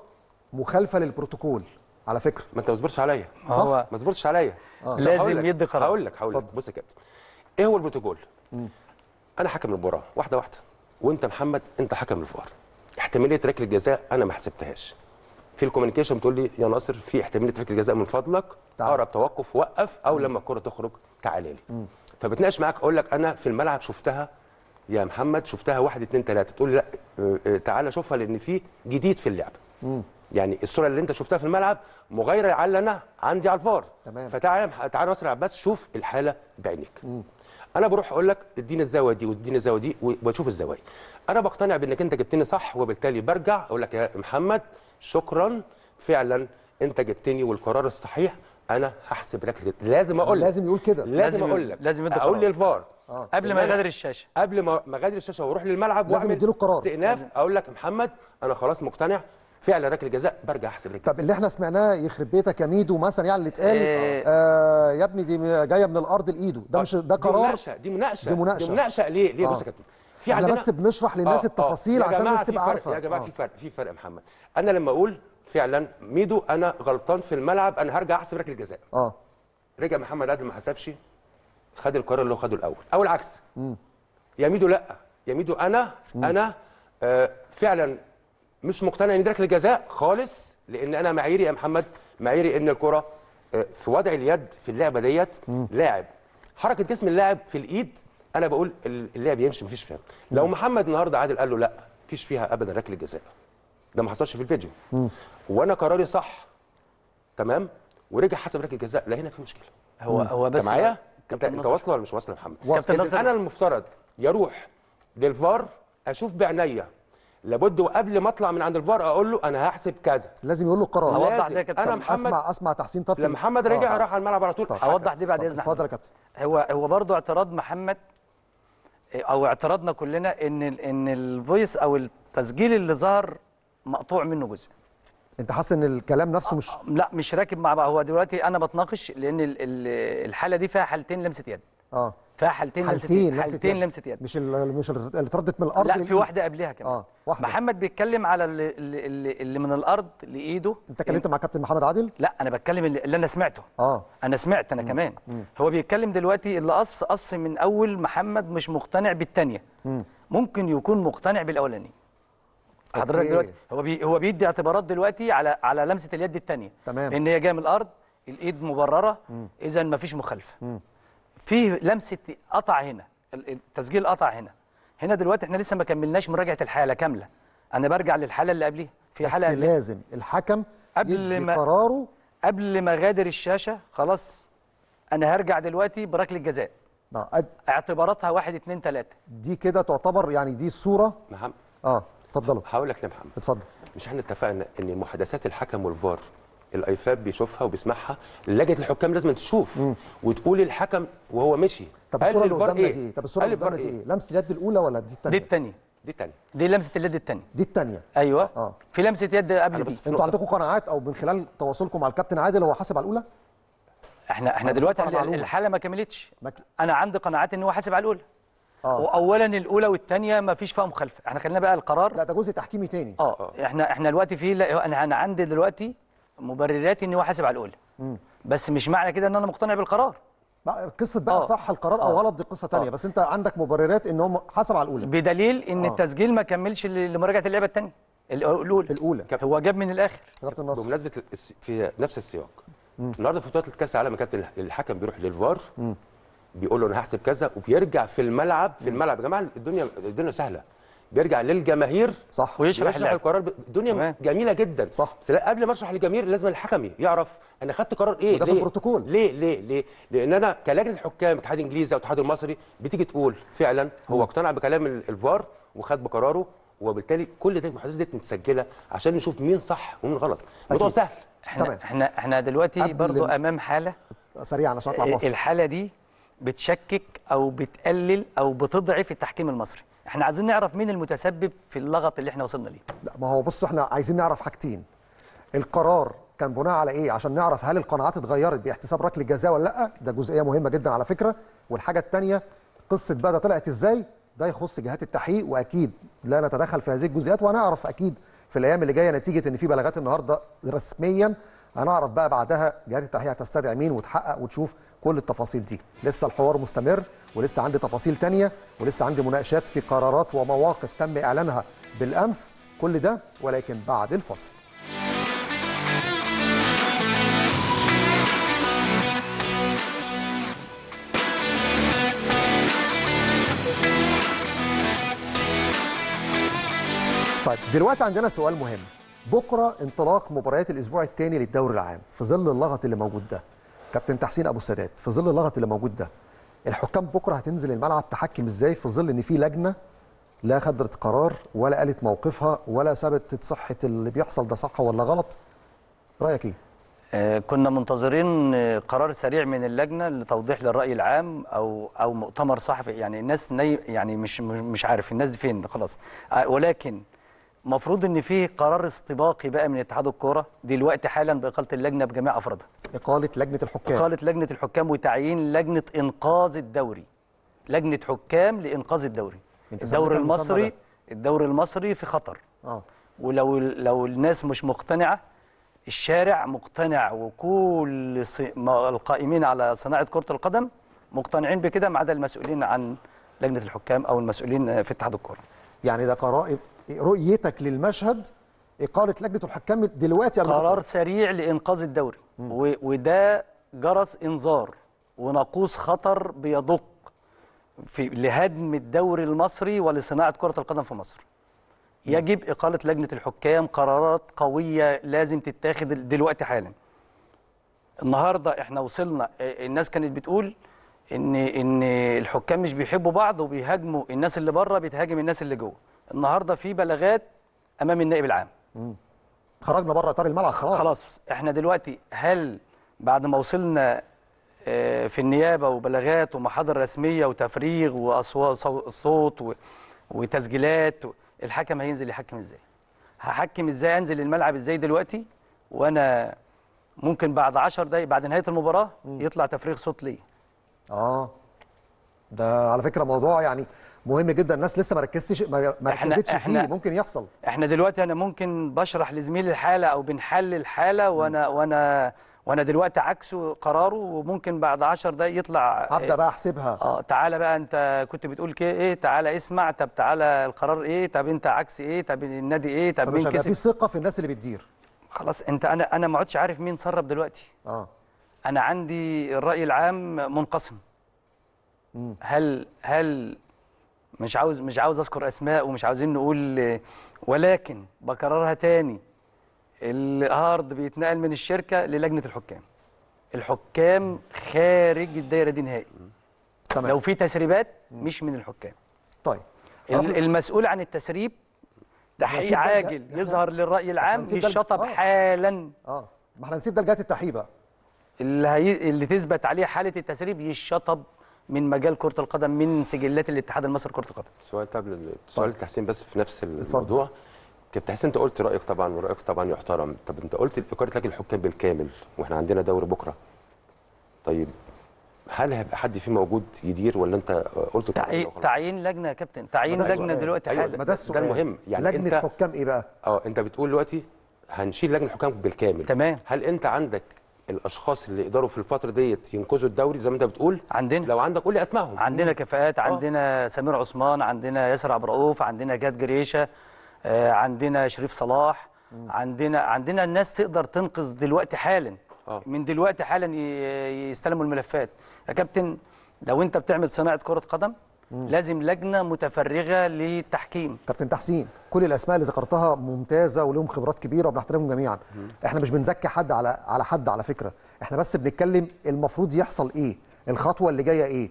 مخالفه للبروتوكول على فكره ما انت ما تصبرش عليا هو ما تصبرش عليا آه. آه. لازم يدي قرار هقول لك هقول لك بص يا كابتن ايه هو البروتوكول انا حكم المباراه واحده واحده وانت محمد انت حكم الفار احتماليه ركله جزاء انا ما حسبتهاش في الكوميونيكيشن بتقول لي يا ناصر في احتماليه ركله جزاء من فضلك اقرب توقف وقف او لما الكره تخرج تعالى لي فبتناقش معاك اقول لك انا في الملعب شفتها يا محمد شفتها واحد اثنين ثلاثه تقول لي لا آه، آه، تعالى شوفها لان في جديد في اللعبه يعني الصوره اللي انت شفتها في الملعب مغايره على اللي انا عندي على الفار تمام فتعال تعال ناصر عباس شوف الحاله بعينيك مم. انا بروح اقول لك اديني الزاويه دي واديني الزاويه دي واشوف الزوايا انا بقتنع بانك انت جبتني صح وبالتالي برجع اقول لك يا محمد شكرا فعلا انت جبتني والقرار الصحيح انا هحسب لك لازم اقول لازم يقول كده لازم, اقول لك لازم اقول للفار آه. قبل ما يغادر الشاشه قبل ما ما الشاشه واروح للملعب واعمل استئناف اقول لك محمد انا خلاص مقتنع فعل ركله جزاء برجع احسب ركله طب اللي احنا سمعناه يخرب بيتك يا ميدو مثلا يعني اللي اتقال آه, آه يا ابني دي جايه من الارض لايده ده مش آه، ده قرار دي مناقشه دي مناقشه دي مناقشه, دي مناقشة ليه ليه آه. بص يا كابتن في عندنا بس بنشرح للناس آه, آه. التفاصيل آه. عشان الناس تبقى عارفه يا جماعه آه. في فرق في فرق محمد انا لما اقول فعلا ميدو انا غلطان في الملعب انا هرجع احسب ركله جزاء اه رجع محمد عادل ما حسبش خد القرار اللي هو خده الاول او العكس يا ميدو لا يا ميدو انا مم. انا آه فعلا مش مقتنع ان يدرك الجزاء خالص لان انا معاييري يا محمد معاييري ان الكره آه، في وضع اليد في اللعبه ديت لاعب حركه جسم اللاعب في الايد انا بقول اللاعب يمشي مفيش فيها لو محمد النهارده عادل قال له لا مفيش فيها ابدا ركله جزاء ده ما حصلش في الفيديو وانا قراري صح تمام ورجع حسب ركله جزاء لا هنا في مشكله هو هو بس معايا انت انت واصله ولا مش واصله يا محمد كابتن انا المفترض يروح للفار اشوف بعينيا لابد وقبل ما اطلع من عند الفار اقول له انا هحسب كذا لازم يقول له القرار اوضح ده يا كابتن اسمع اسمع تحسين طفل لما محمد رجع آه. آه. راح على الملعب على طول اوضح دي بعد اذنك اتفضل يا كابتن هو هو برضه اعتراض محمد إيه، او اعتراضنا كلنا ان ان الفويس او التسجيل اللي ظهر مقطوع منه جزء انت حاسس ان الكلام نفسه مش آه، آه، لا مش راكب مع بعض هو دلوقتي انا بتناقش لان الحاله دي فيها حالتين لمسه يد اه فحالتين حالتين لمسه حالتين لمسه يد مش مش اللي اتردت من الارض لا في واحده قبلها كمان اه واحده محمد بيتكلم على اللي, اللي, اللي من الارض لايده انت اتكلمت مع كابتن محمد عادل لا انا بتكلم اللي, اللي انا سمعته اه انا سمعت انا مم. كمان مم. هو بيتكلم دلوقتي اللي قص قص من اول محمد مش مقتنع بالثانيه ممكن يكون مقتنع بالاولاني حضرتك دلوقتي هو بي هو بيدي اعتبارات دلوقتي على على لمسه اليد الثانيه تمام ان هي جايه من الارض الايد مبرره اذا مفيش مخالفه في لمسه قطع هنا التسجيل قطع هنا هنا دلوقتي احنا لسه ما كملناش مراجعه الحاله كامله انا برجع للحاله اللي قبليها في حاله بس لازم الحكم قبل ما قراره قبل ما غادر الشاشه خلاص انا هرجع دلوقتي بركله جزاء أد... اعتباراتها 1 2 3 دي كده تعتبر يعني دي الصوره محمد اه اتفضلوا هقول لك يا محمد اتفضل مش احنا اتفقنا ان محادثات الحكم والفار الايفاب بيشوفها وبيسمعها لجنه الحكام لازم تشوف مم. وتقول الحكم وهو مشي إيه؟ طب الصوره اللي قدامنا دي ايه طب الصوره اللي قدامنا دي ايه لمسه اليد الاولى ولا دي الثانيه دي الثانيه دي الثانيه دي لمسه اليد الثانيه دي الثانيه ايوه آه. في لمسه يد قبل بس انتوا عندكم قناعات او من خلال تواصلكم مع الكابتن عادل هو حاسب على الاولى احنا احنا دلوقتي الحاله ما كملتش مك... انا عندي قناعات ان هو حاسب على الاولى آه. واولا الاولى والثانيه ما فيش فيها مخالفه احنا خلينا بقى القرار لا ده جزء تحكيمي ثاني اه احنا احنا دلوقتي في انا انا عندي دلوقتي مبررات اني هحاسب على الاولى بس مش معنى كده ان انا مقتنع بالقرار قصه بقى أوه. صح القرار او آه. غلط دي قصه ثانيه آه. بس انت عندك مبررات ان هم حسب على الاولى بدليل ان أوه. التسجيل ما كملش لمراجعه اللعبه الثانيه الاولى الاولى هو جاب من الاخر بمناسبه في نفس السياق النهارده في بطوله كاس العالم كابتن الحكم بيروح للفار بيقول له انا هحسب كذا وبيرجع في الملعب في الملعب يا جماعه الدنيا الدنيا سهله بيرجع للجماهير صح ويشرح, ويشرح القرار الدنيا مم. جميله جدا صح بس قبل ما اشرح للجماهير لازم الحكم يعرف انا خدت قرار ايه ليه؟ البروتوكول. ليه ليه ليه لان انا كلجنه الحكام الاتحاد الانجليزي او الاتحاد المصري بتيجي تقول فعلا هو اقتنع بكلام الفار وخد بقراره وبالتالي كل ده المحادثات دي متسجله عشان نشوف مين صح ومين غلط الموضوع سهل احنا طبعا. احنا احنا دلوقتي برضو امام حاله سريعا عشان اطلع الحاله دي بتشكك او بتقلل او بتضعف التحكيم المصري احنا عايزين نعرف مين المتسبب في اللغط اللي احنا وصلنا ليه لا ما هو بص احنا عايزين نعرف حاجتين القرار كان بناء على ايه عشان نعرف هل القناعات اتغيرت باحتساب ركله الجزاء ولا لا ده جزئيه مهمه جدا على فكره والحاجه الثانيه قصه بقى ده طلعت ازاي ده يخص جهات التحقيق واكيد لا نتدخل في هذه الجزئيات وهنعرف اكيد في الايام اللي جايه نتيجه ان في بلاغات النهارده رسميا هنعرف بقى بعدها جهات التحقيق هتستدعي مين وتحقق وتشوف كل التفاصيل دي لسه الحوار مستمر ولسه عندي تفاصيل تانية ولسه عندي مناقشات في قرارات ومواقف تم إعلانها بالأمس كل ده ولكن بعد الفصل طيب دلوقتي عندنا سؤال مهم بكره انطلاق مباريات الاسبوع الثاني للدوري العام في ظل اللغط اللي موجود ده كابتن تحسين ابو السادات في ظل اللغط اللي موجود ده الحكام بكره هتنزل الملعب تحكم ازاي في ظل ان في لجنه لا خدت قرار ولا قالت موقفها ولا ثبتت صحه اللي بيحصل ده صح ولا غلط رايك ايه آه، كنا منتظرين قرار سريع من اللجنه لتوضيح للراي العام او او مؤتمر صحفي يعني الناس يعني مش مش عارف الناس دي فين خلاص آه، ولكن مفروض ان فيه قرار استباقي بقى من اتحاد الكوره دلوقتي حالا باقاله اللجنه بجميع افرادها اقاله لجنه الحكام اقاله لجنه الحكام وتعيين لجنه انقاذ الدوري لجنه حكام لانقاذ الدوري الدوري المصري الدوري المصري في خطر اه ولو لو الناس مش مقتنعه الشارع مقتنع وكل القائمين على صناعه كره القدم مقتنعين بكده ما عدا المسؤولين عن لجنه الحكام او المسؤولين في اتحاد الكوره يعني ده قرائب رؤيتك للمشهد اقاله لجنه الحكام دلوقتي قرار سريع لانقاذ الدوري وده جرس انذار وناقوس خطر بيدق في لهدم الدوري المصري ولصناعه كره القدم في مصر يجب اقاله لجنه الحكام قرارات قويه لازم تتاخد دلوقتي حالا النهارده احنا وصلنا الناس كانت بتقول ان ان الحكام مش بيحبوا بعض وبيهاجموا الناس اللي بره بيتهاجم الناس اللي جوه النهارده في بلاغات امام النائب العام مم. خرجنا بره اطار الملعب خلاص خلاص احنا دلوقتي هل بعد ما وصلنا آه، في النيابه وبلاغات ومحاضر رسميه وتفريغ واصوات صوت وتسجيلات الحكم هينزل يحكم ازاي هحكم ازاي انزل الملعب ازاي دلوقتي وانا ممكن بعد 10 دقايق بعد نهايه المباراه يطلع تفريغ صوت ليه اه ده على فكره موضوع يعني مهم جدا الناس لسه ما ركزتش ما ركزتش فيه ممكن يحصل احنا دلوقتي انا ممكن بشرح لزميلي الحاله او بنحل الحاله وانا وانا وانا دلوقتي عكسه قراره وممكن بعد 10 دقايق يطلع هبدا آه، بقى احسبها اه تعالى بقى انت كنت بتقول كده ايه تعالى اسمع طب تعالى القرار ايه طب انت عكس ايه طب النادي ايه طب مين كسب في ثقه في الناس اللي بتدير خلاص انت انا انا ما عدتش عارف مين سرب دلوقتي اه انا عندي الراي العام منقسم هل هل مش عاوز مش عاوز اذكر اسماء ومش عاوزين نقول ولكن بكررها تاني الهارد بيتنقل من الشركه للجنه الحكام الحكام خارج الدايره دي نهائي تمام. لو في تسريبات مش من الحكام طيب المسؤول عن التسريب تحقيق عاجل يظهر للراي العام للشطب آه. حالا اه ما احنا نسيب ده لجهه التحقيق بقى اللي هي... اللي تثبت عليه حاله التسريب يشطب من مجال كره القدم من سجلات الاتحاد المصري لكره القدم سؤال قبل سؤال تحسين بس في نفس الموضوع كابتن حسين انت قلت رايك طبعا ورايك طبعا يحترم طب انت قلت اقاله لجنه الحكام بالكامل واحنا عندنا دوري بكره طيب هل هيبقى حد فيه موجود يدير ولا انت قلت تعيين تعيين لجنه يا كابتن تعيين لجنه دلوقتي أيوة حالا ده, ده المهم يعني لجنه انت حكام ايه بقى اه انت بتقول دلوقتي هنشيل لجنه الحكام بالكامل تمام هل انت عندك الاشخاص اللي يقدروا في الفتره ديت ينقذوا الدوري زي ما انت بتقول عندنا لو عندك قول لي اسمائهم عندنا كفاءات آه. عندنا أوه. سمير عثمان عندنا ياسر عبد الرؤوف عندنا جاد جريشه آه، عندنا شريف صلاح عندنا عندنا الناس تقدر تنقذ دلوقتي حالا أوه. من دلوقتي حالا يستلموا الملفات يا كابتن لو انت بتعمل صناعه كره قدم مم. لازم لجنه متفرغه للتحكيم كابتن تحسين كل الاسماء اللي ذكرتها ممتازه ولهم خبرات كبيره وبنحترمهم جميعا مم. احنا مش بنزكي حد على على حد على فكره احنا بس بنتكلم المفروض يحصل ايه الخطوه اللي جايه ايه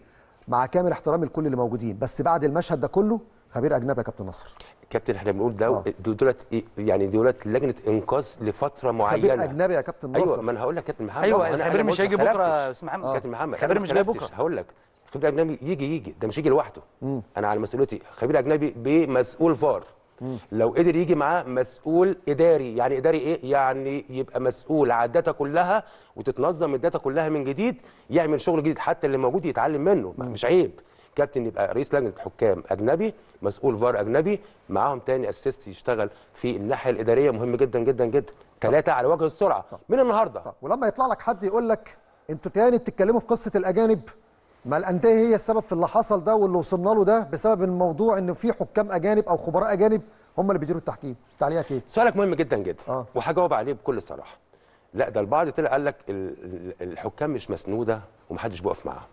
مع كامل احترامي لكل اللي موجودين بس بعد المشهد ده كله خبير اجنبي يا كابتن نصر كابتن احنا بنقول ده آه. دولت إيه، يعني دولت لجنه انقاذ لفتره معينه خبير اجنبي يا كابتن أيوة، نصر ايوه ما انا هقول لك كابتن محمد ايوه الخبير مش هيجي بكره يا استاذ محمد كابتن محمد خبير مش جاي بكره هقول لك خبير اجنبي يجي يجي ده مش يجي لوحده مم. انا على مسؤوليتي خبير اجنبي بمسؤول فار مم. لو قدر يجي معاه مسؤول اداري يعني اداري ايه يعني يبقى مسؤول على الداتا كلها وتتنظم الداتا كلها من جديد يعمل شغل جديد حتى اللي موجود يتعلم منه مم. مش عيب كابتن يبقى رئيس لجنه حكام اجنبي مسؤول فار اجنبي معاهم تاني اسيست يشتغل في الناحيه الاداريه مهم جدا جدا جدا ثلاثه على وجه السرعه طب. من النهارده طب. ولما يطلع لك حد يقول لك انتوا تاني بتتكلموا في قصه الاجانب ما الانديه هي السبب في اللي حصل ده واللي وصلنا له ده بسبب الموضوع ان في حكام اجانب او خبراء اجانب هم اللي بيديروا التحكيم تعليقك ايه سؤالك مهم جدا جدا آه. وهجاوب عليه بكل صراحه لا ده البعض طلع قال لك الحكام مش مسنوده ومحدش بيقف معاها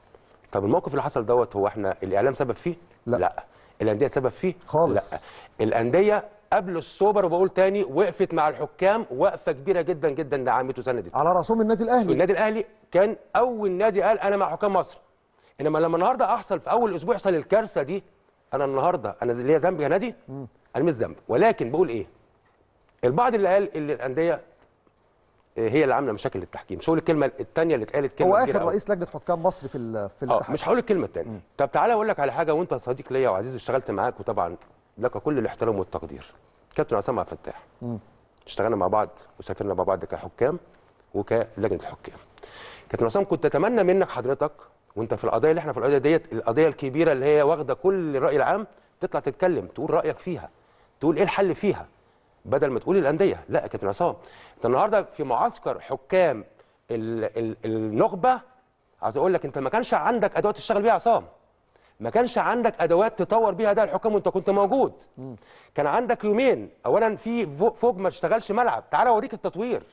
طب الموقف اللي حصل دوت هو احنا الاعلام سبب فيه لا, لا. الانديه سبب فيه خالص لا الانديه قبل السوبر وبقول تاني وقفت مع الحكام وقفه كبيره جدا جدا دعمت وسندت على رسوم النادي الاهلي النادي الاهلي كان اول نادي قال انا مع حكام مصر انما لما النهارده احصل في اول اسبوع يحصل الكارثه دي انا النهارده انا ليا ذنب يا نادي انا مش ذنب ولكن بقول ايه البعض اللي قال ان الانديه آه، هي اللي عامله مشاكل للتحكيم مش هقول الكلمه الثانيه اللي اتقالت كلمه هو اخر رئيس لجنه حكام مصر في في آه، الاتحاد مش هقول الكلمه الثانيه طب تعالى اقول لك على حاجه وانت صديق ليا وعزيز اشتغلت معاك وطبعا لك كل الاحترام والتقدير كابتن عصام عبد الفتاح اشتغلنا مع بعض وسافرنا مع بعض كحكام وكلجنه حكام كابتن عصام كنت اتمنى منك حضرتك وانت في القضايا اللي احنا في القضايا ديت القضيه الكبيره اللي هي واخده كل الراي العام تطلع تتكلم تقول رايك فيها تقول ايه الحل فيها بدل ما تقول الانديه لا يا كابتن عصام انت النهارده في معسكر حكام الـ الـ النخبه عايز اقول لك انت ما كانش عندك ادوات تشتغل بيها عصام ما كانش عندك ادوات تطور بيها ده الحكام وانت كنت موجود كان عندك يومين اولا في فوق ما اشتغلش ملعب تعال اوريك التطوير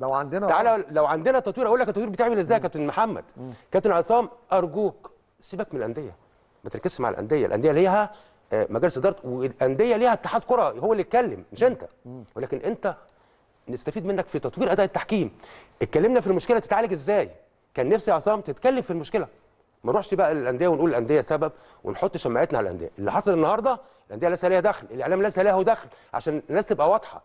لو عندنا تعالى لو عندنا تطوير اقول لك التطوير بتعمل ازاي يا كابتن محمد كابتن عصام ارجوك سيبك من الانديه ما تركزش مع الانديه الانديه ليها آه، مجالس اداره والانديه ليها اتحاد كره هو اللي يتكلم مش انت ولكن انت نستفيد منك في تطوير اداء التحكيم اتكلمنا في المشكله تتعالج ازاي كان نفسي يا عصام تتكلم في المشكله ما نروحش بقى للانديه ونقول الانديه سبب ونحط شماعتنا على الانديه اللي حصل النهارده الانديه ليس ليها دخل الاعلام ليس له دخل عشان الناس تبقى واضحه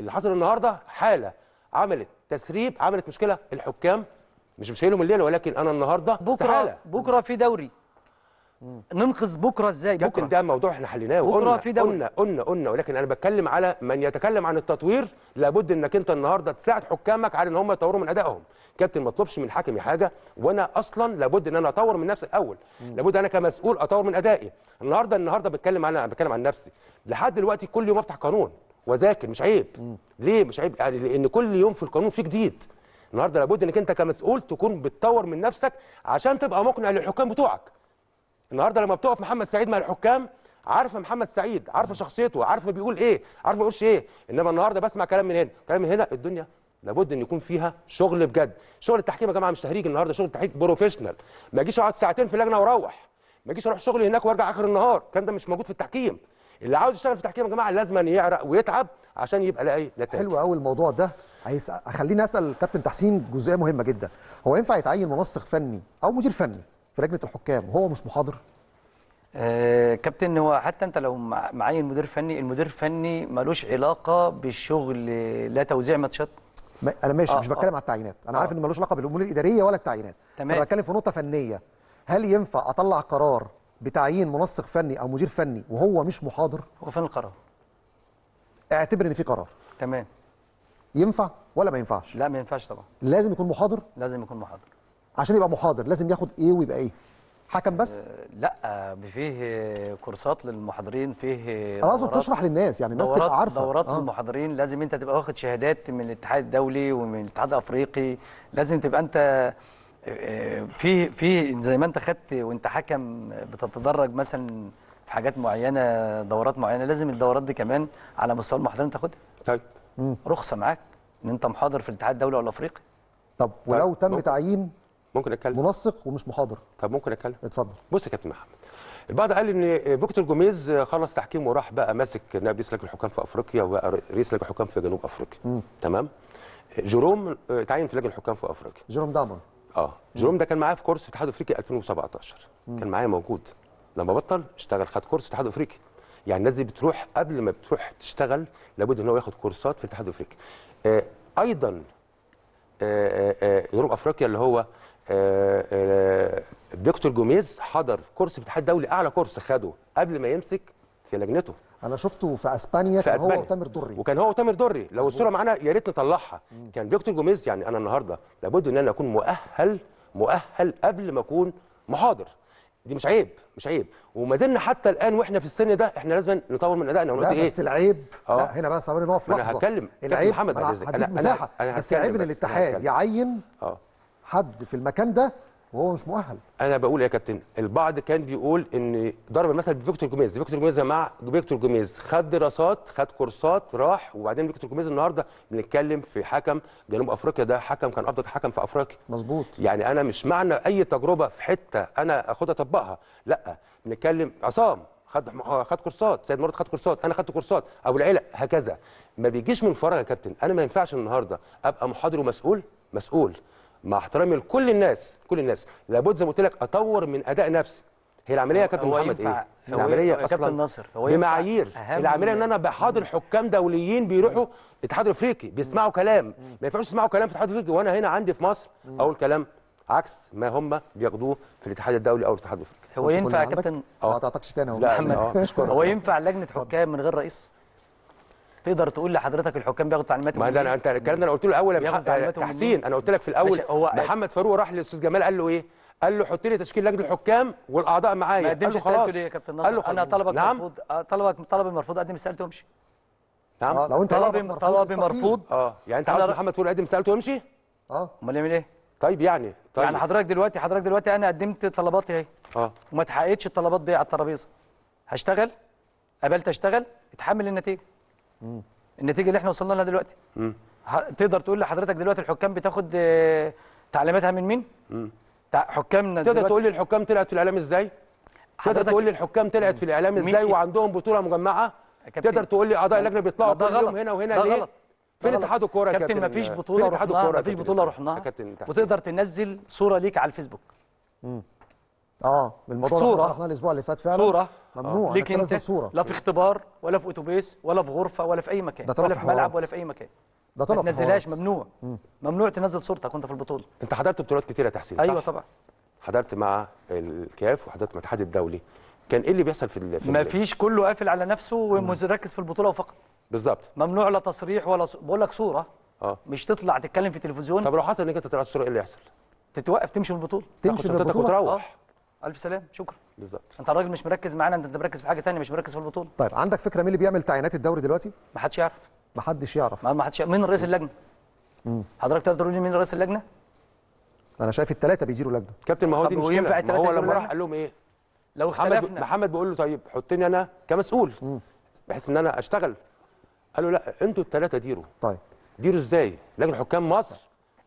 اللي حصل النهارده حاله عملت تسريب عملت مشكله الحكام مش مش شايلهم الليله ولكن انا النهارده بكره استحالة. بكره في دوري ننقذ بكره ازاي بكره ده موضوع احنا حليناه بكره في دوري قلنا قلنا قلنا ولكن انا بتكلم على من يتكلم عن التطوير لابد انك انت النهارده تساعد حكامك على ان هم يطوروا من ادائهم كابتن ما اطلبش من حكمي حاجه وانا اصلا لابد ان انا اطور من نفسي الاول مم. لابد انا كمسؤول اطور من ادائي النهارده النهارده بتكلم انا بتكلم عن نفسي لحد دلوقتي كل يوم افتح قانون وذاكر مش عيب م. ليه مش عيب يعني لان كل يوم في القانون في جديد النهارده لابد انك انت كمسؤول تكون بتطور من نفسك عشان تبقى مقنع للحكام بتوعك النهارده لما بتقف محمد سعيد مع الحكام عارفه محمد سعيد عارفه شخصيته عارفه بيقول ايه عارفه ما بيقولش ايه انما النهارده بسمع كلام من هنا كلام من هنا الدنيا لابد ان يكون فيها شغل بجد شغل التحكيم يا جماعه مش تهريج النهارده شغل التحكيم بروفيشنال ما اجيش اقعد ساعتين في لجنه واروح ما اجيش اروح شغلي هناك وارجع اخر النهار الكلام ده مش موجود في التحكيم اللي عاوز يشتغل في التحكيم يا جماعه لازم يعرق ويتعب عشان يبقى لاقي نتائج حلو قوي الموضوع ده عايز خليني اسال كابتن تحسين جزئيه مهمه جدا هو ينفع يتعين منسق فني او مدير فني في لجنه الحكام وهو مش محاضر آه كابتن هو حتى انت لو معين مدير فني المدير الفني ملوش علاقه بالشغل لا توزيع ماتشات ما انا ماشي آه مش بتكلم آه على التعيينات انا آه عارف ان ملوش علاقه بالامور الاداريه ولا التعيينات تمام انا بتكلم في نقطه فنيه هل ينفع اطلع قرار بتعيين منسق فني او مدير فني وهو مش محاضر هو فن القرار اعتبر ان في قرار تمام ينفع ولا ما ينفعش لا ما ينفعش طبعا لازم يكون محاضر لازم يكون محاضر عشان يبقى محاضر لازم ياخد ايه ويبقى ايه حكم بس أه لا فيه كورسات للمحاضرين فيه انا اقصد تشرح للناس يعني الناس تبقى عارفه دورات آه. للمحاضرين لازم انت تبقى واخد شهادات من الاتحاد الدولي ومن الاتحاد الافريقي لازم تبقى انت في في زي ما انت خدت وانت حكم بتتدرج مثلا في حاجات معينه دورات معينه لازم الدورات دي كمان على مستوى المحاضرين تاخدها طيب رخصه معاك ان انت محاضر في الاتحاد الدولي والافريقي طب طيب. ولو طيب. تم ممكن. تعيين ممكن اتكلم منسق ومش محاضر طب ممكن اتكلم اتفضل بص يا كابتن محمد البعض قال ان فيكتور جوميز خلص تحكيمه وراح بقى ماسك نائب رئيس لجنه الحكام في افريقيا وبقى رئيس لجنه الحكام في جنوب افريقيا تمام جيروم آه، تعين في لجنه الحكام في افريقيا جيروم دامون اه جيروم ده كان معايا في كورس اتحاد افريقي 2017 مم. كان معايا موجود لما بطل اشتغل خد كورس اتحاد افريقي يعني الناس دي بتروح قبل ما بتروح تشتغل لابد ان هو ياخد كورسات في الاتحاد الافريقي آه ايضا آه،, آه آه جنوب افريقيا اللي هو آه، آه، فيكتور جوميز حضر كورس في الاتحاد الدولي اعلى كورس خده قبل ما يمسك في لجنته انا شفته في اسبانيا في أسبانيا. كان هو وتامر دري وكان هو وتامر دري لو الصوره معانا يا ريت نطلعها مم. كان فيكتور جوميز يعني انا النهارده لابد ان انا اكون مؤهل مؤهل قبل ما اكون محاضر دي مش عيب مش عيب وما زلنا حتى الان واحنا في السن ده احنا لازم نطور من ادائنا ونقول ايه بس العيب أوه. لا آه. هنا بقى صبري نقف لحظه انا هتكلم العيب محمد انا هديك مساحه أنا بس العيب ان الاتحاد يعين اه حد في المكان ده وهو مش مؤهل انا بقول يا كابتن البعض كان بيقول ان ضرب المثل بفيكتور جوميز فيكتور جوميز مع فيكتور جوميز خد دراسات خد كورسات راح وبعدين فيكتور جوميز النهارده بنتكلم في حكم جنوب افريقيا ده حكم كان افضل حكم في افريقيا مظبوط يعني انا مش معنى اي تجربه في حته انا اخدها اطبقها لا بنتكلم عصام خد خد كورسات سيد مراد خد كورسات انا خدت كورسات ابو العيله هكذا ما بيجيش من فراغ يا كابتن انا ما ينفعش النهارده ابقى محاضر ومسؤول مسؤول مع احترامي لكل الناس كل الناس لابد زي ما قلت لك اطور من اداء نفسي هي العمليه يا كابتن محمد ايه العمليه اصلا ناصر بمعايير العمليه ان انا بحاضر حكام دوليين بيروحوا الاتحاد الافريقي بيسمعوا كلام ما ينفعوش يسمعوا كلام في الاتحاد الافريقي وانا هنا عندي في مصر اقول كلام عكس ما هم بياخدوه في الاتحاد الدولي او الاتحاد الافريقي هو ينفع يا كابتن أه. ما تعطكش تاني هو محمد أه، هو ينفع لجنه حكام من غير رئيس تقدر تقول لحضرتك الحكام بياخدوا تعليمات ما ده انت الكلام ده انا قلت له الاول يا آه، تحسين انا قلت لك في الاول هو محمد فاروق راح للاستاذ جمال قال له ايه قال له حط لي تشكيل لجنه الحكام والاعضاء معايا ما قدمش سالته ليه يا كابتن ناصر قال له انا طلبك نعم. مرفوض آه، طلبك طلبي مرفوض قدم سالته وامشي نعم آه لو انت طلبي طلبي مرفوض اه يعني انت عاوز محمد فاروق قدم سالته وامشي؟ اه امال يعمل ايه طيب يعني طيب يعني حضرتك دلوقتي حضرتك دلوقتي انا قدمت طلباتي اهي اه وما تحققتش الطلبات دي على الترابيزه هشتغل قبلت اشتغل اتحمل النتيجه النتيجه اللي احنا وصلنا لها دلوقتي تقدر تقول لحضرتك دلوقتي الحكام بتاخد آه، تعليماتها من مين حكامنا تقدر تقول لي الحكام طلعت في الاعلام ازاي تقدر تقول لي الحكام طلعت في الاعلام ازاي وعندهم بطوله مجمعه تقدر تقول لي اعضاء اللجنه بيطلعوا كل هنا وهنا ده ليه غلط. فين اتحاد الكوره يا كابتن كابتن مفيش بطوله رحناها مفيش بطوله رحناها وتقدر تنزل صوره ليك على الفيسبوك امم اه الموضوع صورة رحنا الاسبوع اللي فات فعلا صوره ممنوع آه. لكن انت صورة. لا في اختبار ولا في اتوبيس ولا في غرفه ولا في اي مكان ولا في ملعب ولا في اي مكان ده طلب ما تنزلهاش ممنوع مم. ممنوع تنزل صورتك وانت في البطوله انت حضرت بطولات كتير يا تحسين ايوه صح؟ طبعا حضرت مع الكاف وحضرت مع الاتحاد الدولي كان ايه اللي بيحصل في, في فيش كله قافل على نفسه ومركز في البطوله فقط بالظبط ممنوع لا تصريح ولا ص... بقول لك صوره اه مش تطلع تتكلم في تلفزيون طب لو حصل انك انت طلعت صوره ايه اللي يحصل؟ تتوقف تمشي من البطوله تمشي من البطوله وتروح آه. الف سلام شكرا بالظبط انت الراجل مش مركز معانا انت مركز في حاجه ثانيه مش مركز في البطوله طيب عندك فكره مين اللي بيعمل تعيينات الدوري دلوقتي ما حدش يعرف ما حدش يعرف ما حدش مين رئيس اللجنه مم. حضرتك تقدر تقول لي مين رئيس اللجنه انا شايف الثلاثه بيديروا لجنه كابتن ما هو دي مشكله ما هو لما راح قال لهم ايه لو اختلفنا محمد, محمد بيقول له طيب حطني انا كمسؤول بحيث ان انا اشتغل قالوا لا انتوا الثلاثه ديروا طيب ديروا ازاي لجنه حكام مصر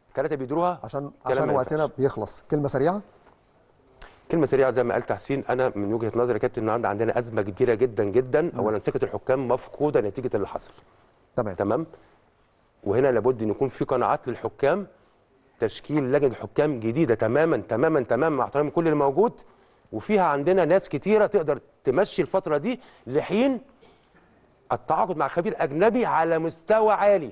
الثلاثه بيديروها عشان عشان وقتنا بيخلص كلمه سريعه كلمه سريعه زي ما قال تحسين انا من وجهه نظري يا كابتن النهارده عندنا ازمه كبيره جدا جدا اولا ثقه الحكام مفقوده نتيجه اللي حصل تمام تمام وهنا لابد ان يكون في قناعات للحكام تشكيل لجنه حكام جديده تماما تماما تماما مع احترام كل اللي موجود وفيها عندنا ناس كتيره تقدر تمشي الفتره دي لحين التعاقد مع خبير اجنبي على مستوى عالي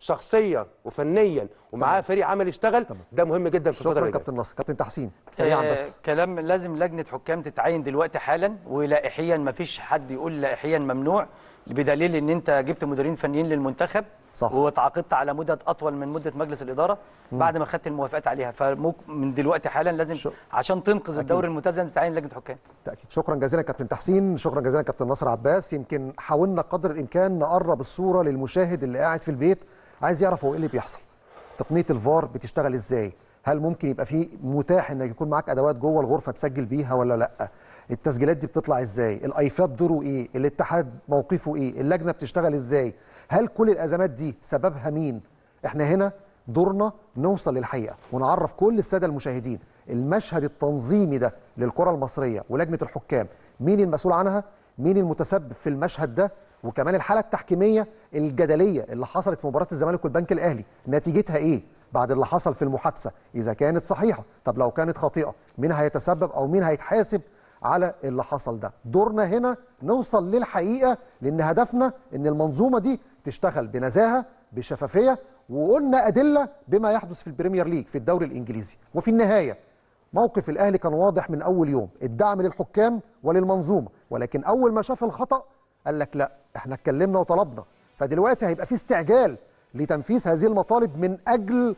شخصيا وفنيا ومعاه فريق عمل يشتغل ده مهم جدا في شكرا كابتن نصر كابتن تحسين سريعا آه، بس كلام لازم لجنه حكام تتعين دلوقتي حالا ولائحيا ما فيش حد يقول لائحيا ممنوع بدليل ان انت جبت مديرين فنيين للمنتخب صح. وتعاقدت على مدد اطول من مده مجلس الاداره بعد ما خدت الموافقات عليها فمن دلوقتي حالا لازم عشان تنقذ الدوري الملتزم تعين لجنه حكام تاكيد شكرا جزيلا كابتن تحسين شكرا جزيلا كابتن نصر عباس يمكن حاولنا قدر الامكان نقرب الصوره للمشاهد اللي قاعد في البيت عايز يعرف هو ايه اللي بيحصل تقنيه الفار بتشتغل ازاي هل ممكن يبقى فيه متاح انك يكون معاك ادوات جوه الغرفه تسجل بيها ولا لا التسجيلات دي بتطلع ازاي الايفاب دوره ايه الاتحاد موقفه ايه اللجنه بتشتغل ازاي هل كل الازمات دي سببها مين احنا هنا دورنا نوصل للحقيقه ونعرف كل الساده المشاهدين المشهد التنظيمي ده للكره المصريه ولجنه الحكام مين المسؤول عنها مين المتسبب في المشهد ده وكمان الحاله التحكيميه الجدليه اللي حصلت في مباراه الزمالك والبنك الاهلي نتيجتها ايه بعد اللي حصل في المحادثه اذا كانت صحيحه طب لو كانت خاطئه مين هيتسبب او مين هيتحاسب على اللي حصل ده دورنا هنا نوصل للحقيقه لان هدفنا ان المنظومه دي تشتغل بنزاهه بشفافيه وقلنا ادله بما يحدث في البريمير ليج في الدوري الانجليزي وفي النهايه موقف الاهلي كان واضح من اول يوم الدعم للحكام وللمنظومه ولكن اول ما شاف الخطا قال لك لا احنا اتكلمنا وطلبنا فدلوقتي هيبقى في استعجال لتنفيذ هذه المطالب من اجل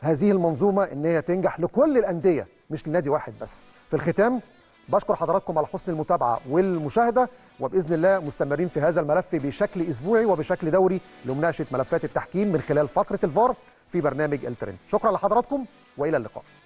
هذه المنظومه ان هي تنجح لكل الانديه مش لنادي واحد بس في الختام بشكر حضراتكم على حسن المتابعه والمشاهده وباذن الله مستمرين في هذا الملف بشكل اسبوعي وبشكل دوري لمناقشه ملفات التحكيم من خلال فقره الفار في برنامج الترند شكرا لحضراتكم والى اللقاء